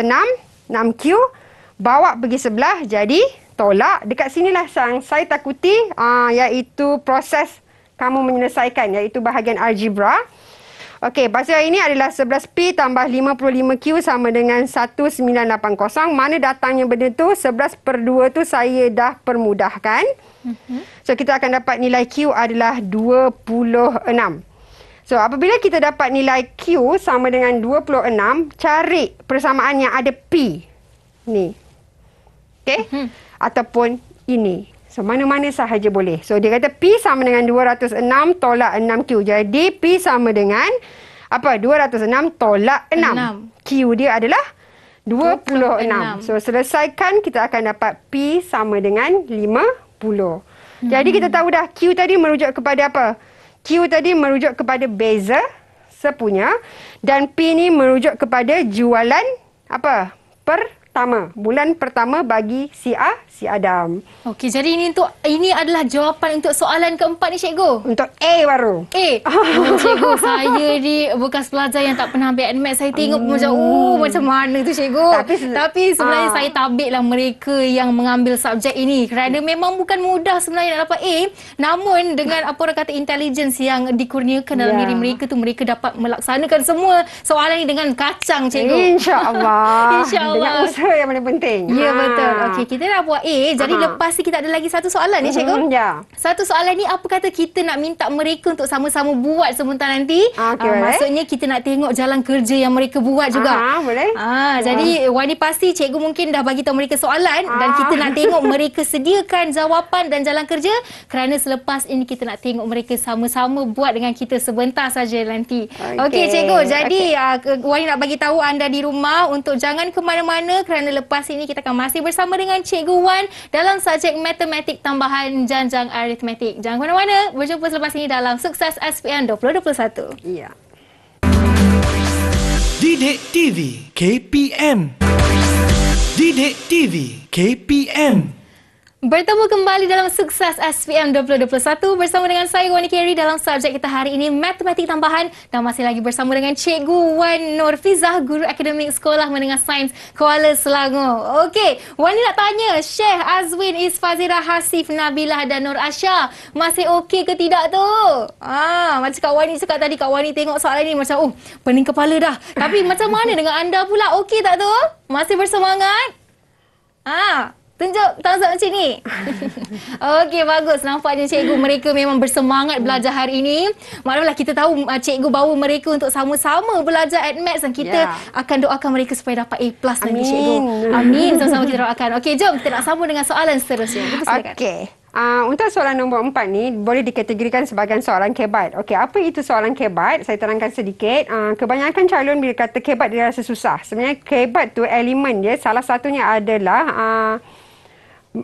Speaker 3: 6Q, bawa pergi sebelah jadi tolak. Dekat sini lah sang saya takuti aa, ah, iaitu proses kamu menyelesaikan iaitu bahagian algebra. Okey, pasal ini adalah 11P tambah 55Q sama dengan 1980. Mana datangnya benda tu? 11 per 2 tu saya dah permudahkan. Mm-hmm. So, kita akan dapat nilai Q adalah 26. So apabila kita dapat nilai Q sama dengan 26, cari persamaan yang ada P. Ni. okay? Hmm. Ataupun ini. So mana-mana sahaja boleh. So dia kata P sama dengan 206 tolak 6Q. Jadi P sama dengan apa? 206 tolak 6. 6. Q dia adalah 26. 26. So selesaikan kita akan dapat P sama dengan 50. Hmm. Jadi kita tahu dah Q tadi merujuk kepada apa? Q tadi merujuk kepada beza sepunya dan P ni merujuk kepada jualan apa? Pertama, bulan pertama bagi si A
Speaker 2: si Adam. Okey, jadi ini untuk ini adalah jawapan untuk soalan keempat ni cikgu. Untuk A baru. A. Oh, cikgu, saya ni bekas pelajar yang tak pernah ambil admit. Saya tengok hmm. macam, oh macam mana tu cikgu. Tapi, Tapi sebenarnya uh. saya tabik lah mereka yang mengambil subjek ini. Kerana hmm. memang bukan mudah sebenarnya nak dapat A. Namun dengan apa orang kata intelligence yang dikurniakan dalam yeah. diri mereka tu, mereka dapat melaksanakan semua soalan ini dengan kacang cikgu. InsyaAllah. InsyaAllah. Dengan usaha yang paling penting. Ya, ha. betul. Okey, kita dah buat A. Jadi Aha. lepas ni kita ada lagi satu soalan ni cikgu. Mm-hmm, Yeah. Satu soalan ni apa kata kita nak minta mereka untuk sama-sama buat sebentar nanti. Okay, uh, ah, Maksudnya kita nak tengok jalan kerja yang mereka buat juga. Ah, boleh. Ah, yeah. jadi mm-hmm. Wani pasti cikgu mungkin dah bagi tahu mereka soalan ah. dan kita ah. nak tengok mereka sediakan jawapan dan jalan kerja kerana selepas ini kita nak tengok mereka sama-sama buat dengan kita sebentar saja nanti. Okey okay, cikgu. Jadi okay. uh, ah, Wani nak bagi tahu anda di rumah untuk jangan ke mana-mana kerana lepas ini kita akan masih bersama dengan cikgu Wan kawan dalam subjek matematik tambahan janjang aritmetik. Jangan ke mana-mana, berjumpa selepas ini dalam Sukses SPM 2021. Iya.
Speaker 1: Didik TV KPM Didik TV KPM.
Speaker 2: Bertemu kembali dalam sukses SPM 2021 bersama dengan saya Wani Kerry dalam subjek kita hari ini Matematik Tambahan dan masih lagi bersama dengan Cikgu Wan Norfizah Guru Akademik Sekolah Menengah Sains Kuala Selangor. Okey, Wani nak tanya Syekh Azwin Isfazira Hasif Nabilah dan Nur Asya masih okey ke tidak tu? Ah, macam Kak Wani cakap tadi Kak Wani tengok soalan ni macam oh pening kepala dah. Tapi macam mana dengan anda pula okey tak tu? Masih bersemangat? Ah, Tunjuk thumbs up macam ni. Okey, bagus. Nampaknya cikgu mereka memang bersemangat belajar hari ini. Maklumlah kita tahu ah, cikgu bawa mereka untuk sama-sama belajar at Max dan kita yeah. akan doakan mereka supaya dapat A+. Plus Nanti, cikgu. Amin. Sama-sama kita doakan. Okey, jom kita nak sambung dengan soalan seterusnya. Okey.
Speaker 3: Uh, untuk soalan nombor empat ni boleh dikategorikan sebagai soalan kebat. Okey, apa itu soalan kebat? Saya terangkan sedikit. Uh, kebanyakan calon bila kata kebat dia rasa susah. Sebenarnya kebat tu elemen dia salah satunya adalah uh,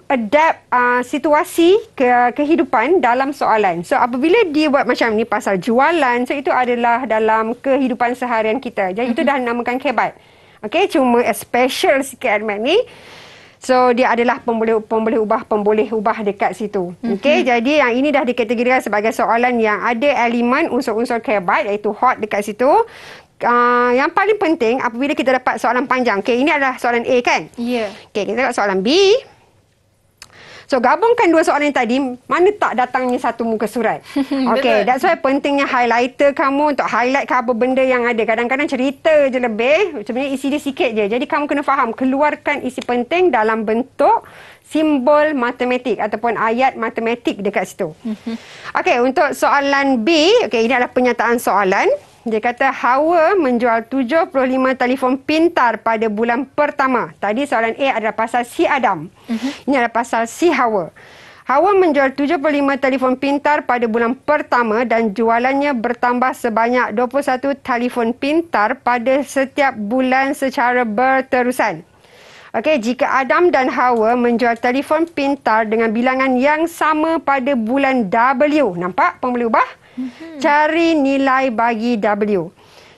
Speaker 3: adapt uh, situasi ke kehidupan dalam soalan. So apabila dia buat macam ni pasal jualan, so itu adalah dalam kehidupan seharian kita. Jadi itu mhm. dah namakan kebat. Okay, cuma special sikit Ahmad ni. So dia adalah pemboleh pemboleh ubah pemboleh ubah dekat situ. Mm-hmm. Okey, jadi yang ini dah dikategorikan sebagai soalan yang ada elemen unsur-unsur kebat iaitu hot dekat situ. Uh, yang paling penting apabila kita dapat soalan panjang. Okey, ini adalah soalan A kan? Ya. Yeah. Okey, kita tengok soalan B. So gabungkan dua soalan yang tadi, mana tak datangnya satu muka surat. Okay, that's why pentingnya highlighter kamu untuk highlight ke apa benda yang ada. Kadang-kadang cerita je lebih, sebenarnya isi dia sikit je. Jadi kamu kena faham, keluarkan isi penting dalam bentuk simbol matematik ataupun ayat matematik dekat situ. Mhm. Okay, untuk soalan B, okay, ini adalah penyataan soalan. Dia kata Hawa menjual 75 telefon pintar pada bulan pertama. Tadi soalan A adalah pasal si Adam. Uh-huh. Ini adalah pasal si Hawa. Hawa menjual 75 telefon pintar pada bulan pertama dan jualannya bertambah sebanyak 21 telefon pintar pada setiap bulan secara berterusan. Okey, jika Adam dan Hawa menjual telefon pintar dengan bilangan yang sama pada bulan W, nampak pembeli ubah? hmm Cari nilai bagi W.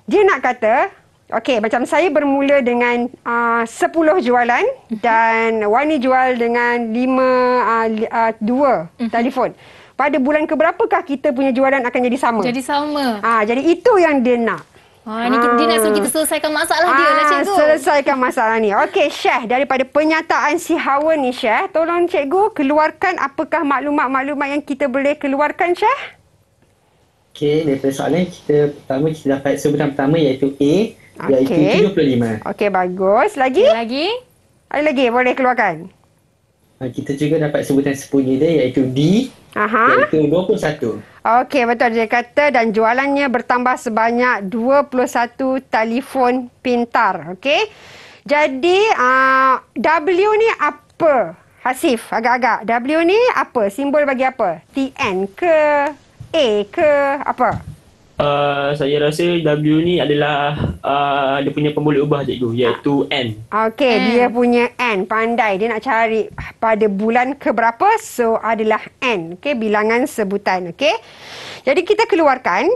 Speaker 3: Dia nak kata, okay, macam saya bermula dengan uh, 10 jualan hmm dan Wan jual dengan 5, uh, uh, 2 hmm telefon. Pada bulan keberapakah kita punya jualan akan jadi sama? Jadi sama. Ah, jadi itu yang dia nak.
Speaker 2: Ha, ha. Ni, dia nak suruh kita ah. selesaikan masalah
Speaker 3: ha, dia lah ah, cikgu. Selesaikan masalah ni. Okey, Syekh. Daripada penyataan si Hawa ni, Syekh. Tolong cikgu keluarkan apakah maklumat-maklumat yang kita boleh keluarkan, Syekh.
Speaker 4: Okey, daripada soalan kita pertama kita dapat sebutan pertama iaitu A iaitu okay.
Speaker 3: 75. Okey, bagus. Lagi? Ada lagi? Ada lagi boleh keluarkan.
Speaker 4: Ha, kita juga dapat sebutan sepunya dia iaitu D Aha. iaitu 21.
Speaker 3: Okey, betul. Dia kata dan jualannya bertambah sebanyak 21 telefon pintar. Okey. Jadi, uh, W ni apa? Hasif, agak-agak. W ni apa? Simbol bagi apa? TN ke? A ke apa?
Speaker 4: Uh, saya rasa W ni adalah uh, dia punya pembuluh ubah cikgu iaitu N.
Speaker 3: Okey, dia punya N. Pandai dia nak cari pada bulan ke berapa. So adalah N. Okey, bilangan sebutan. Okey. Jadi kita keluarkan.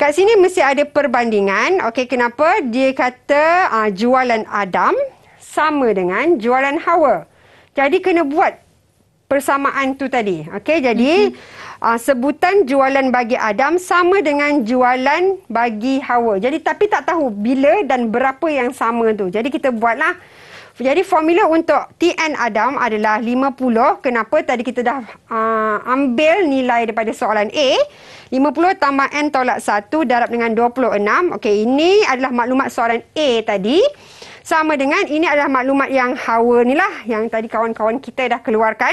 Speaker 3: Kat sini mesti ada perbandingan. Okey, kenapa? Dia kata uh, jualan Adam sama dengan jualan Hawa. Jadi kena buat persamaan tu tadi. Okey, jadi mm-hmm uh, sebutan jualan bagi Adam sama dengan jualan bagi Hawa. Jadi tapi tak tahu bila dan berapa yang sama tu. Jadi kita buatlah jadi formula untuk TN Adam adalah 50. Kenapa tadi kita dah uh, ambil nilai daripada soalan A. 50 tambah N tolak 1 darab dengan 26. Okey, ini adalah maklumat soalan A tadi sama dengan ini adalah maklumat yang hawa ni lah yang tadi kawan-kawan kita dah keluarkan.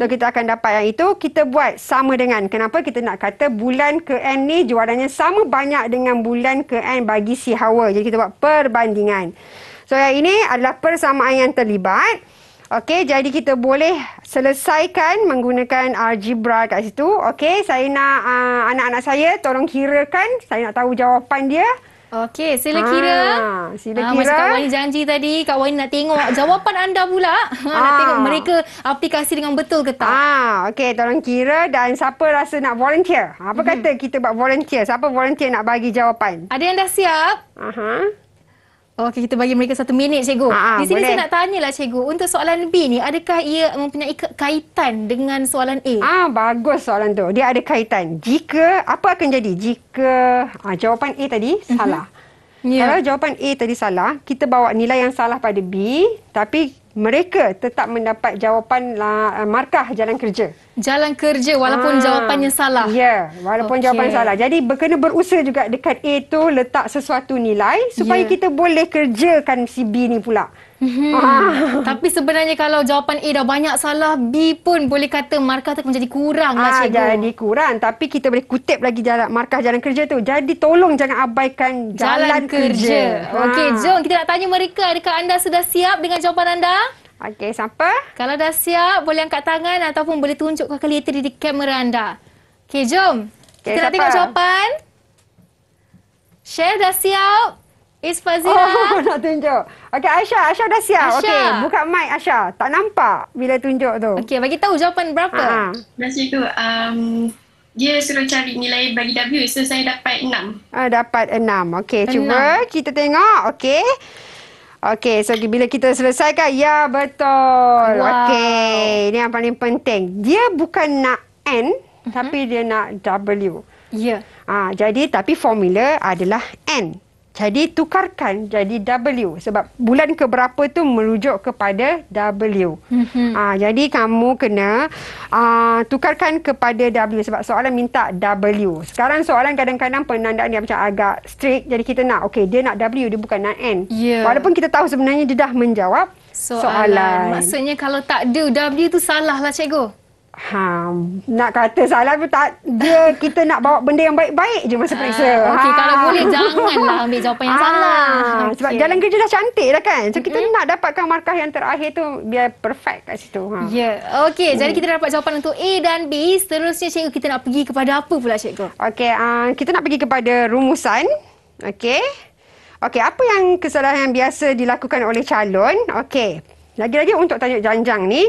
Speaker 3: So mhm. kita akan dapat yang itu. Kita buat sama dengan. Kenapa kita nak kata bulan ke N ni juaranya sama banyak dengan bulan ke N bagi si hawa. Jadi kita buat perbandingan. So yang ini adalah persamaan yang terlibat. Okey, jadi kita boleh selesaikan menggunakan algebra kat situ. Okey, saya nak uh, anak-anak saya tolong kirakan. Saya nak tahu jawapan dia. Okey, sila ha, kira. Sila ha, kira. Masa Kak Wani janji tadi, Kak Wani nak tengok jawapan anda pula. Ha, ha. Nak tengok mereka aplikasi dengan betul ke tak. Ha, Okey, tolong kira. Dan siapa rasa nak volunteer? Apa hmm. kata
Speaker 2: kita buat volunteer? Siapa volunteer nak bagi jawapan? Ada yang dah siap? Aha. Okey, kita bagi mereka satu minit, Cikgu. Ha, Di sini boleh. saya nak tanyalah, Cikgu. Untuk soalan B ni, adakah ia mempunyai kaitan dengan soalan A? Ah, Bagus soalan tu. Dia ada kaitan. Jika,
Speaker 3: apa akan jadi? Jika ha, jawapan A tadi uh-huh. salah. Yeah. Kalau jawapan A tadi salah, kita bawa nilai yang salah pada B. Tapi mereka tetap mendapat jawapan uh, markah jalan kerja. Jalan kerja walaupun ah, jawapannya salah. Ya, walaupun okay. jawapan salah. Jadi kena berusaha juga dekat A tu letak sesuatu nilai supaya yeah. kita boleh
Speaker 2: kerjakan si B ni pula. Hmm. Tapi sebenarnya kalau jawapan A dah banyak salah, B pun boleh kata markah tu menjadi kurang lah ah, cikgu. Jadi
Speaker 3: kurang. Tapi kita boleh kutip lagi jalan, markah jalan kerja tu. Jadi tolong jangan abaikan jalan, jalan kerja. kerja. Ah. Okey, jom
Speaker 2: kita nak tanya mereka. Adakah anda sudah siap dengan jawapan anda? Okey, siapa? Kalau dah siap, boleh angkat tangan ataupun boleh tunjuk ke kalitri di kamera anda. Okey, jom. Okay, kita siapa? nak tengok jawapan. Share dah siap. Is Fazira. Oh,
Speaker 3: nak tunjuk. Okey, Aisyah. Aisyah dah siap. Aisyah. buka mic, Aisyah. Tak nampak bila tunjuk
Speaker 2: tu. Okey, bagi tahu jawapan berapa. Uh ah, -huh. Ah. tu, um, dia suruh cari nilai bagi W. So, saya dapat 6.
Speaker 3: Ah, dapat 6. Okey, cuba kita tengok. Okey. Okey, so bila kita selesaikan, ya betul. Wow. Okey, ini yang paling penting. Dia bukan nak N, uh mhm. -huh. tapi dia nak W. Ya. Yeah. Ah, jadi, tapi formula adalah N. Jadi tukarkan jadi W sebab bulan keberapa tu merujuk kepada W. Mm-hmm. Aa, ah, jadi kamu kena aa, ah, tukarkan kepada W sebab soalan minta W. Sekarang soalan kadang-kadang penandaan dia macam agak strict. Jadi kita nak okay dia nak W dia bukan nak N. Yeah. Walaupun kita tahu sebenarnya dia dah menjawab soalan. soalan. Maksudnya kalau tak ada W tu salah lah cikgu. Ha, nak kata salah pun tak dia kita nak bawa benda yang baik-baik je masa periksa. Uh, Okey, ha. kalau boleh janganlah ambil jawapan yang ha, salah. Sebab jalan kerja dah cantik dah kan. So kita mm-hmm. nak dapatkan markah yang terakhir tu biar perfect kat situ. Ha.
Speaker 2: Ya. Yeah. Okey, hmm. jadi kita dah dapat jawapan untuk A dan B. Seterusnya cikgu kita nak pergi kepada apa pula cikgu?
Speaker 3: Okey, uh, kita nak pergi kepada rumusan. Okey. Okey, apa yang kesalahan yang biasa dilakukan oleh calon? Okey. Lagi-lagi untuk tanya janjang ni,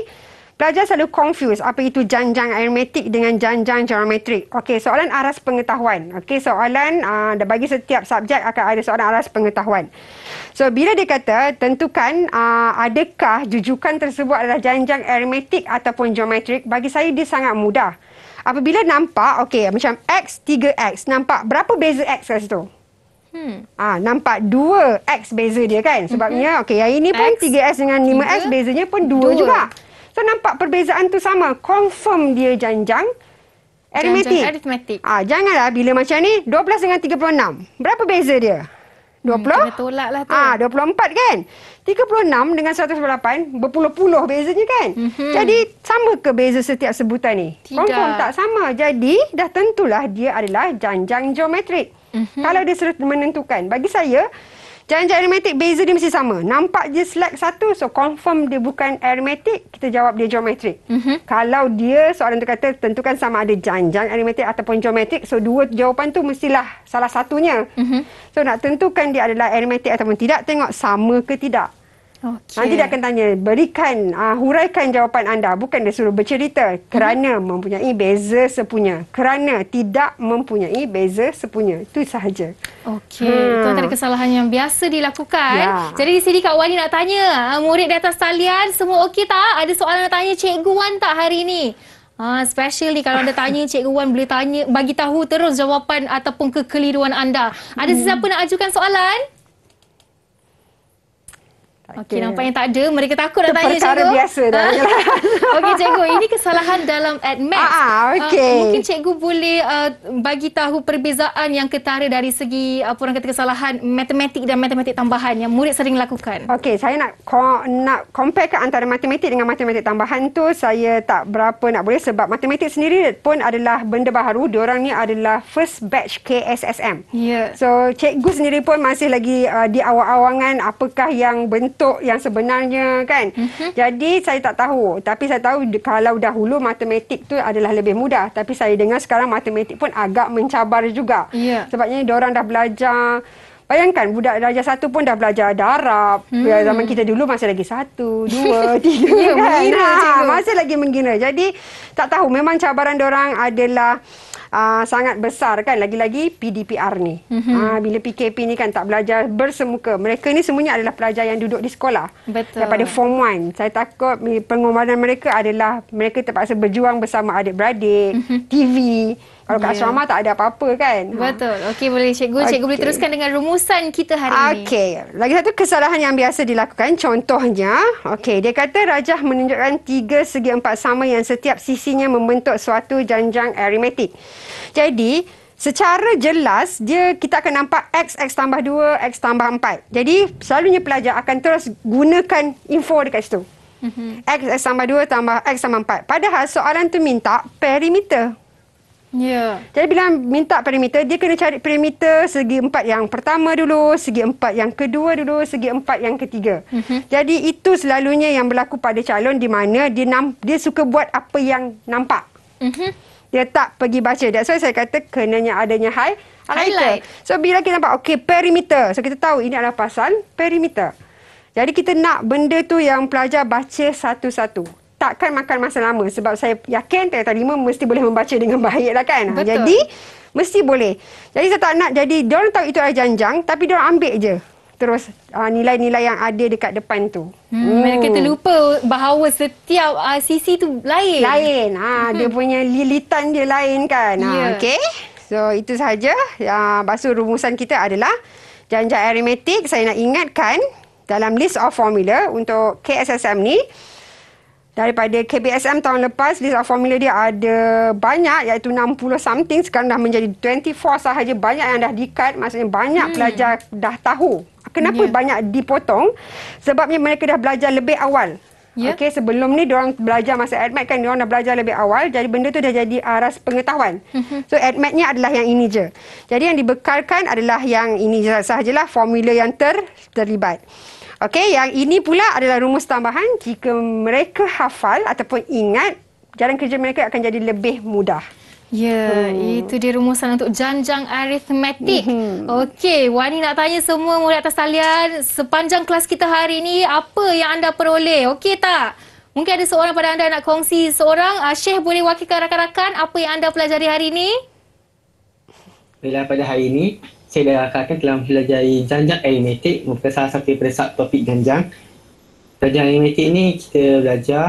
Speaker 3: Pelajar selalu confuse apa itu janjang aritmetik dengan janjang geometrik. Okey, soalan aras pengetahuan. Okey, soalan ada ah, bagi setiap subjek akan ada soalan aras pengetahuan. So, bila dia kata tentukan uh, adakah jujukan tersebut adalah janjang aritmetik ataupun geometrik, bagi saya dia sangat mudah. Apabila nampak, okey, macam X, 3X, nampak berapa beza X kat situ? Hmm. Ah, nampak 2x beza dia kan? Mhm. Sebabnya, okey, yang ini pun 3x dengan 5x bezanya pun 2, 2. juga. So nampak perbezaan tu sama. Confirm dia janjang. Aritmetik. Ah, janganlah bila macam ni 12 dengan 36. Berapa beza dia? 20? Hmm, tolak lah tu. Ah, 24 kan? 36 dengan 108, berpuluh-puluh bezanya kan? Mm-hmm. Jadi, sama ke beza setiap sebutan ni? Tidak. Confirm tak sama. Jadi, dah tentulah dia adalah janjang geometrik. Mm-hmm. Kalau dia sudah menentukan. Bagi saya, Jangan jalan aritmetik beza dia mesti sama. Nampak je slack satu so confirm dia bukan aritmetik kita jawab dia geometrik. Mm-hmm. Kalau dia soalan tu kata tentukan sama ada janjang jalan aritmetik ataupun geometrik so dua jawapan tu mestilah salah satunya. Mm-hmm. So nak tentukan dia adalah aritmetik ataupun tidak tengok sama ke tidak. Okay. Nanti dia akan tanya, berikan, uh, huraikan jawapan anda. Bukan dia suruh bercerita kerana hmm. mempunyai beza sepunya. Kerana tidak mempunyai beza sepunya. Itu sahaja.
Speaker 2: Okey, hmm. itu antara kesalahan yang biasa dilakukan. Ya. Jadi di sini Kak Wani nak tanya, ah, murid di atas talian semua okey tak? Ada soalan nak tanya Cikgu Wan tak hari ini? Ha, special ni kalau anda tanya Cikgu Wan boleh tanya, bagi tahu terus jawapan ataupun kekeliruan anda. Ada hmm. sesiapa nak ajukan soalan? Okey, nampak yang tak ada. Mereka takut nak tanya cikgu. Perkara biasa dah. Okey, cikgu. Ini kesalahan dalam admax. Ah, ah, ah okay. uh, mungkin cikgu boleh uh, bagi tahu perbezaan yang ketara dari segi apa orang kata kesalahan matematik dan matematik tambahan yang murid sering lakukan. Okey, saya nak
Speaker 3: ko- nak compare ke antara matematik dengan matematik tambahan tu saya tak berapa nak boleh sebab matematik sendiri pun adalah benda baru. Diorang ni adalah first batch KSSM. Ya. Yeah. So, cikgu sendiri pun masih lagi uh, di awal awangan apakah yang bentuk masuk yang sebenarnya kan. Mm-hmm. Jadi saya tak tahu. Tapi saya tahu kalau dahulu matematik tu adalah lebih mudah. Tapi saya dengar sekarang matematik pun agak mencabar juga. Yeah. Sebabnya orang dah belajar. Bayangkan budak darjah satu pun dah belajar darab. Ya, hmm. Zaman kita dulu masih lagi satu, dua, tiga ya, kan. Ya, mengira, ha, masih lagi menggina. Jadi tak tahu memang cabaran orang adalah uh, sangat besar kan lagi-lagi PDPR ni. Mm-hmm. Uh, bila PKP ni kan tak belajar bersemuka. Mereka ni semuanya adalah pelajar yang duduk di sekolah.
Speaker 2: Betul. Daripada form
Speaker 3: 1. Saya takut pengorbanan mereka adalah mereka terpaksa berjuang bersama adik-beradik, mm-hmm. TV kalau yeah. kat ya. asrama tak ada apa-apa
Speaker 2: kan. Ha. Betul. Okey boleh cikgu. Okay. Cikgu boleh teruskan dengan rumusan
Speaker 3: kita hari okay. ini. Okey. Lagi satu kesalahan yang biasa dilakukan. Contohnya. Okey. Dia kata rajah menunjukkan tiga segi empat sama yang setiap sisinya membentuk suatu janjang aritmetik. Jadi... Secara jelas, dia kita akan nampak X, X tambah 2, X tambah 4. Jadi, selalunya pelajar akan terus gunakan info dekat situ. Mm-hmm. X, X tambah 2 tambah X tambah 4. Padahal soalan tu minta perimeter. Yeah. Jadi bila minta perimeter, dia kena cari perimeter segi empat yang pertama dulu, segi empat yang kedua dulu, segi empat yang ketiga. Mm-hmm. Jadi itu selalunya yang berlaku pada calon di mana dia, nam- dia suka buat apa yang nampak. Mm-hmm. Dia tak pergi baca. That's why saya kata kenanya adanya high highlight. highlight. So bila kita nampak, okay, perimeter. So kita tahu ini adalah pasal perimeter. Jadi kita nak benda tu yang pelajar baca satu-satu takkan makan masa lama sebab saya yakin tiada tadi mesti boleh membaca dengan baik lah kan. Betul. Jadi mesti boleh. Jadi saya tak nak jadi diorang tahu itu air janjang tapi diorang ambil je terus uh, nilai-nilai yang ada dekat depan tu. Hmm, hmm. kita lupa bahawa setiap uh, sisi tu lain. Lain. Ha, uh dia punya lilitan dia lain kan. Ha, yeah. Ya. okay. So itu sahaja. Ya, basuh rumusan kita adalah janjang aritmetik. Saya nak ingatkan dalam list of formula untuk KSSM ni daripada KBSM tahun lepas list of formula dia ada banyak iaitu 60 something sekarang dah menjadi 24 sahaja banyak yang dah di-cut maksudnya banyak hmm. pelajar dah tahu kenapa yeah. banyak dipotong sebabnya mereka dah belajar lebih awal yeah. okey sebelum ni diorang belajar masa admit kan diorang dah belajar lebih awal jadi benda tu dah jadi aras pengetahuan mhm. so admitnya adalah yang ini je jadi yang dibekalkan adalah yang ini sahajalah formula yang ter terlibat Okey, yang ini pula adalah rumus tambahan jika mereka hafal ataupun ingat jalan kerja mereka akan jadi lebih mudah.
Speaker 2: Ya, hmm. itu dia rumusan untuk janjang aritmetik. Hmm. Okey, Wani nak tanya semua murid atas talian sepanjang kelas kita hari ini apa yang anda peroleh? Okey tak? Mungkin ada seorang pada anda nak kongsi seorang. Uh, Syekh boleh wakilkan rakan-rakan apa yang anda pelajari hari ini?
Speaker 4: Bila pada hari ini, saya dah katakan telah mempelajari janjang aritmetik merupakan salah satu daripada subtopik janjang. Janjang aritmetik ni kita belajar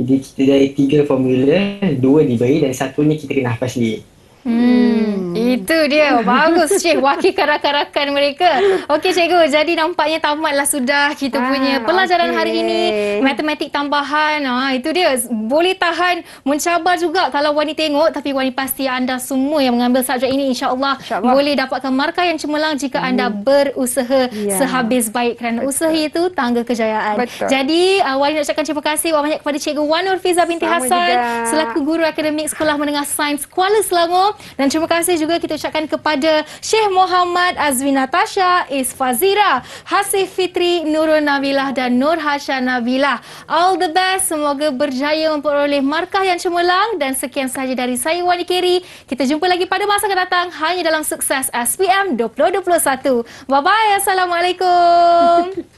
Speaker 4: jadi kita dari tiga formula, dua diberi dan satunya kita kena hafal sendiri.
Speaker 1: Hmm,
Speaker 2: Itu dia. Oh, bagus, cik Wakil karak-karakan mereka. Okey, Cikgu. Jadi nampaknya tamatlah sudah kita ah, punya pelajaran okay. hari ini. Matematik tambahan. Ah, itu dia. Boleh tahan mencabar juga kalau Wani tengok. Tapi Wani pasti anda semua yang mengambil subjek ini insyaAllah insya boleh dapatkan markah yang cemerlang jika hmm. anda berusaha yeah. sehabis baik. Kerana Betul. usaha itu tangga kejayaan. Betul. Jadi, uh, Wani nak ucapkan terima kasih banyak kepada Cikgu Wan Urfiza binti Sama Hassan juga. selaku guru akademik Sekolah Menengah Sains Kuala Selangor dan terima kasih juga kita ucapkan kepada Sheikh Muhammad Azwin Natasha Isfazira Hasif Fitri Nurul Nabilah dan Nur Hasha Nabilah all the best semoga berjaya memperoleh markah yang cemerlang dan sekian sahaja dari saya Wani Keri kita jumpa lagi pada masa akan datang hanya dalam sukses SPM 2021 bye bye assalamualaikum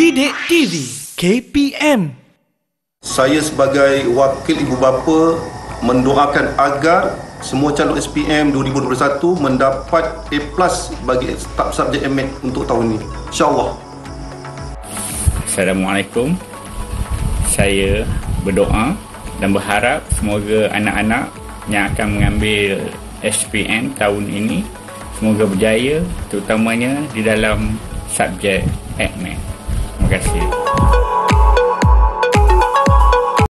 Speaker 1: Didik TV. KPM.
Speaker 4: Saya sebagai wakil ibu bapa mendoakan agar semua calon SPM 2021 mendapat A+ bagi tap subjek MAT untuk tahun ini. Insya-Allah. Assalamualaikum. Saya berdoa dan berharap semoga anak-anak yang akan mengambil SPM tahun ini semoga berjaya terutamanya di dalam subjek
Speaker 1: Admin. Terima kasih.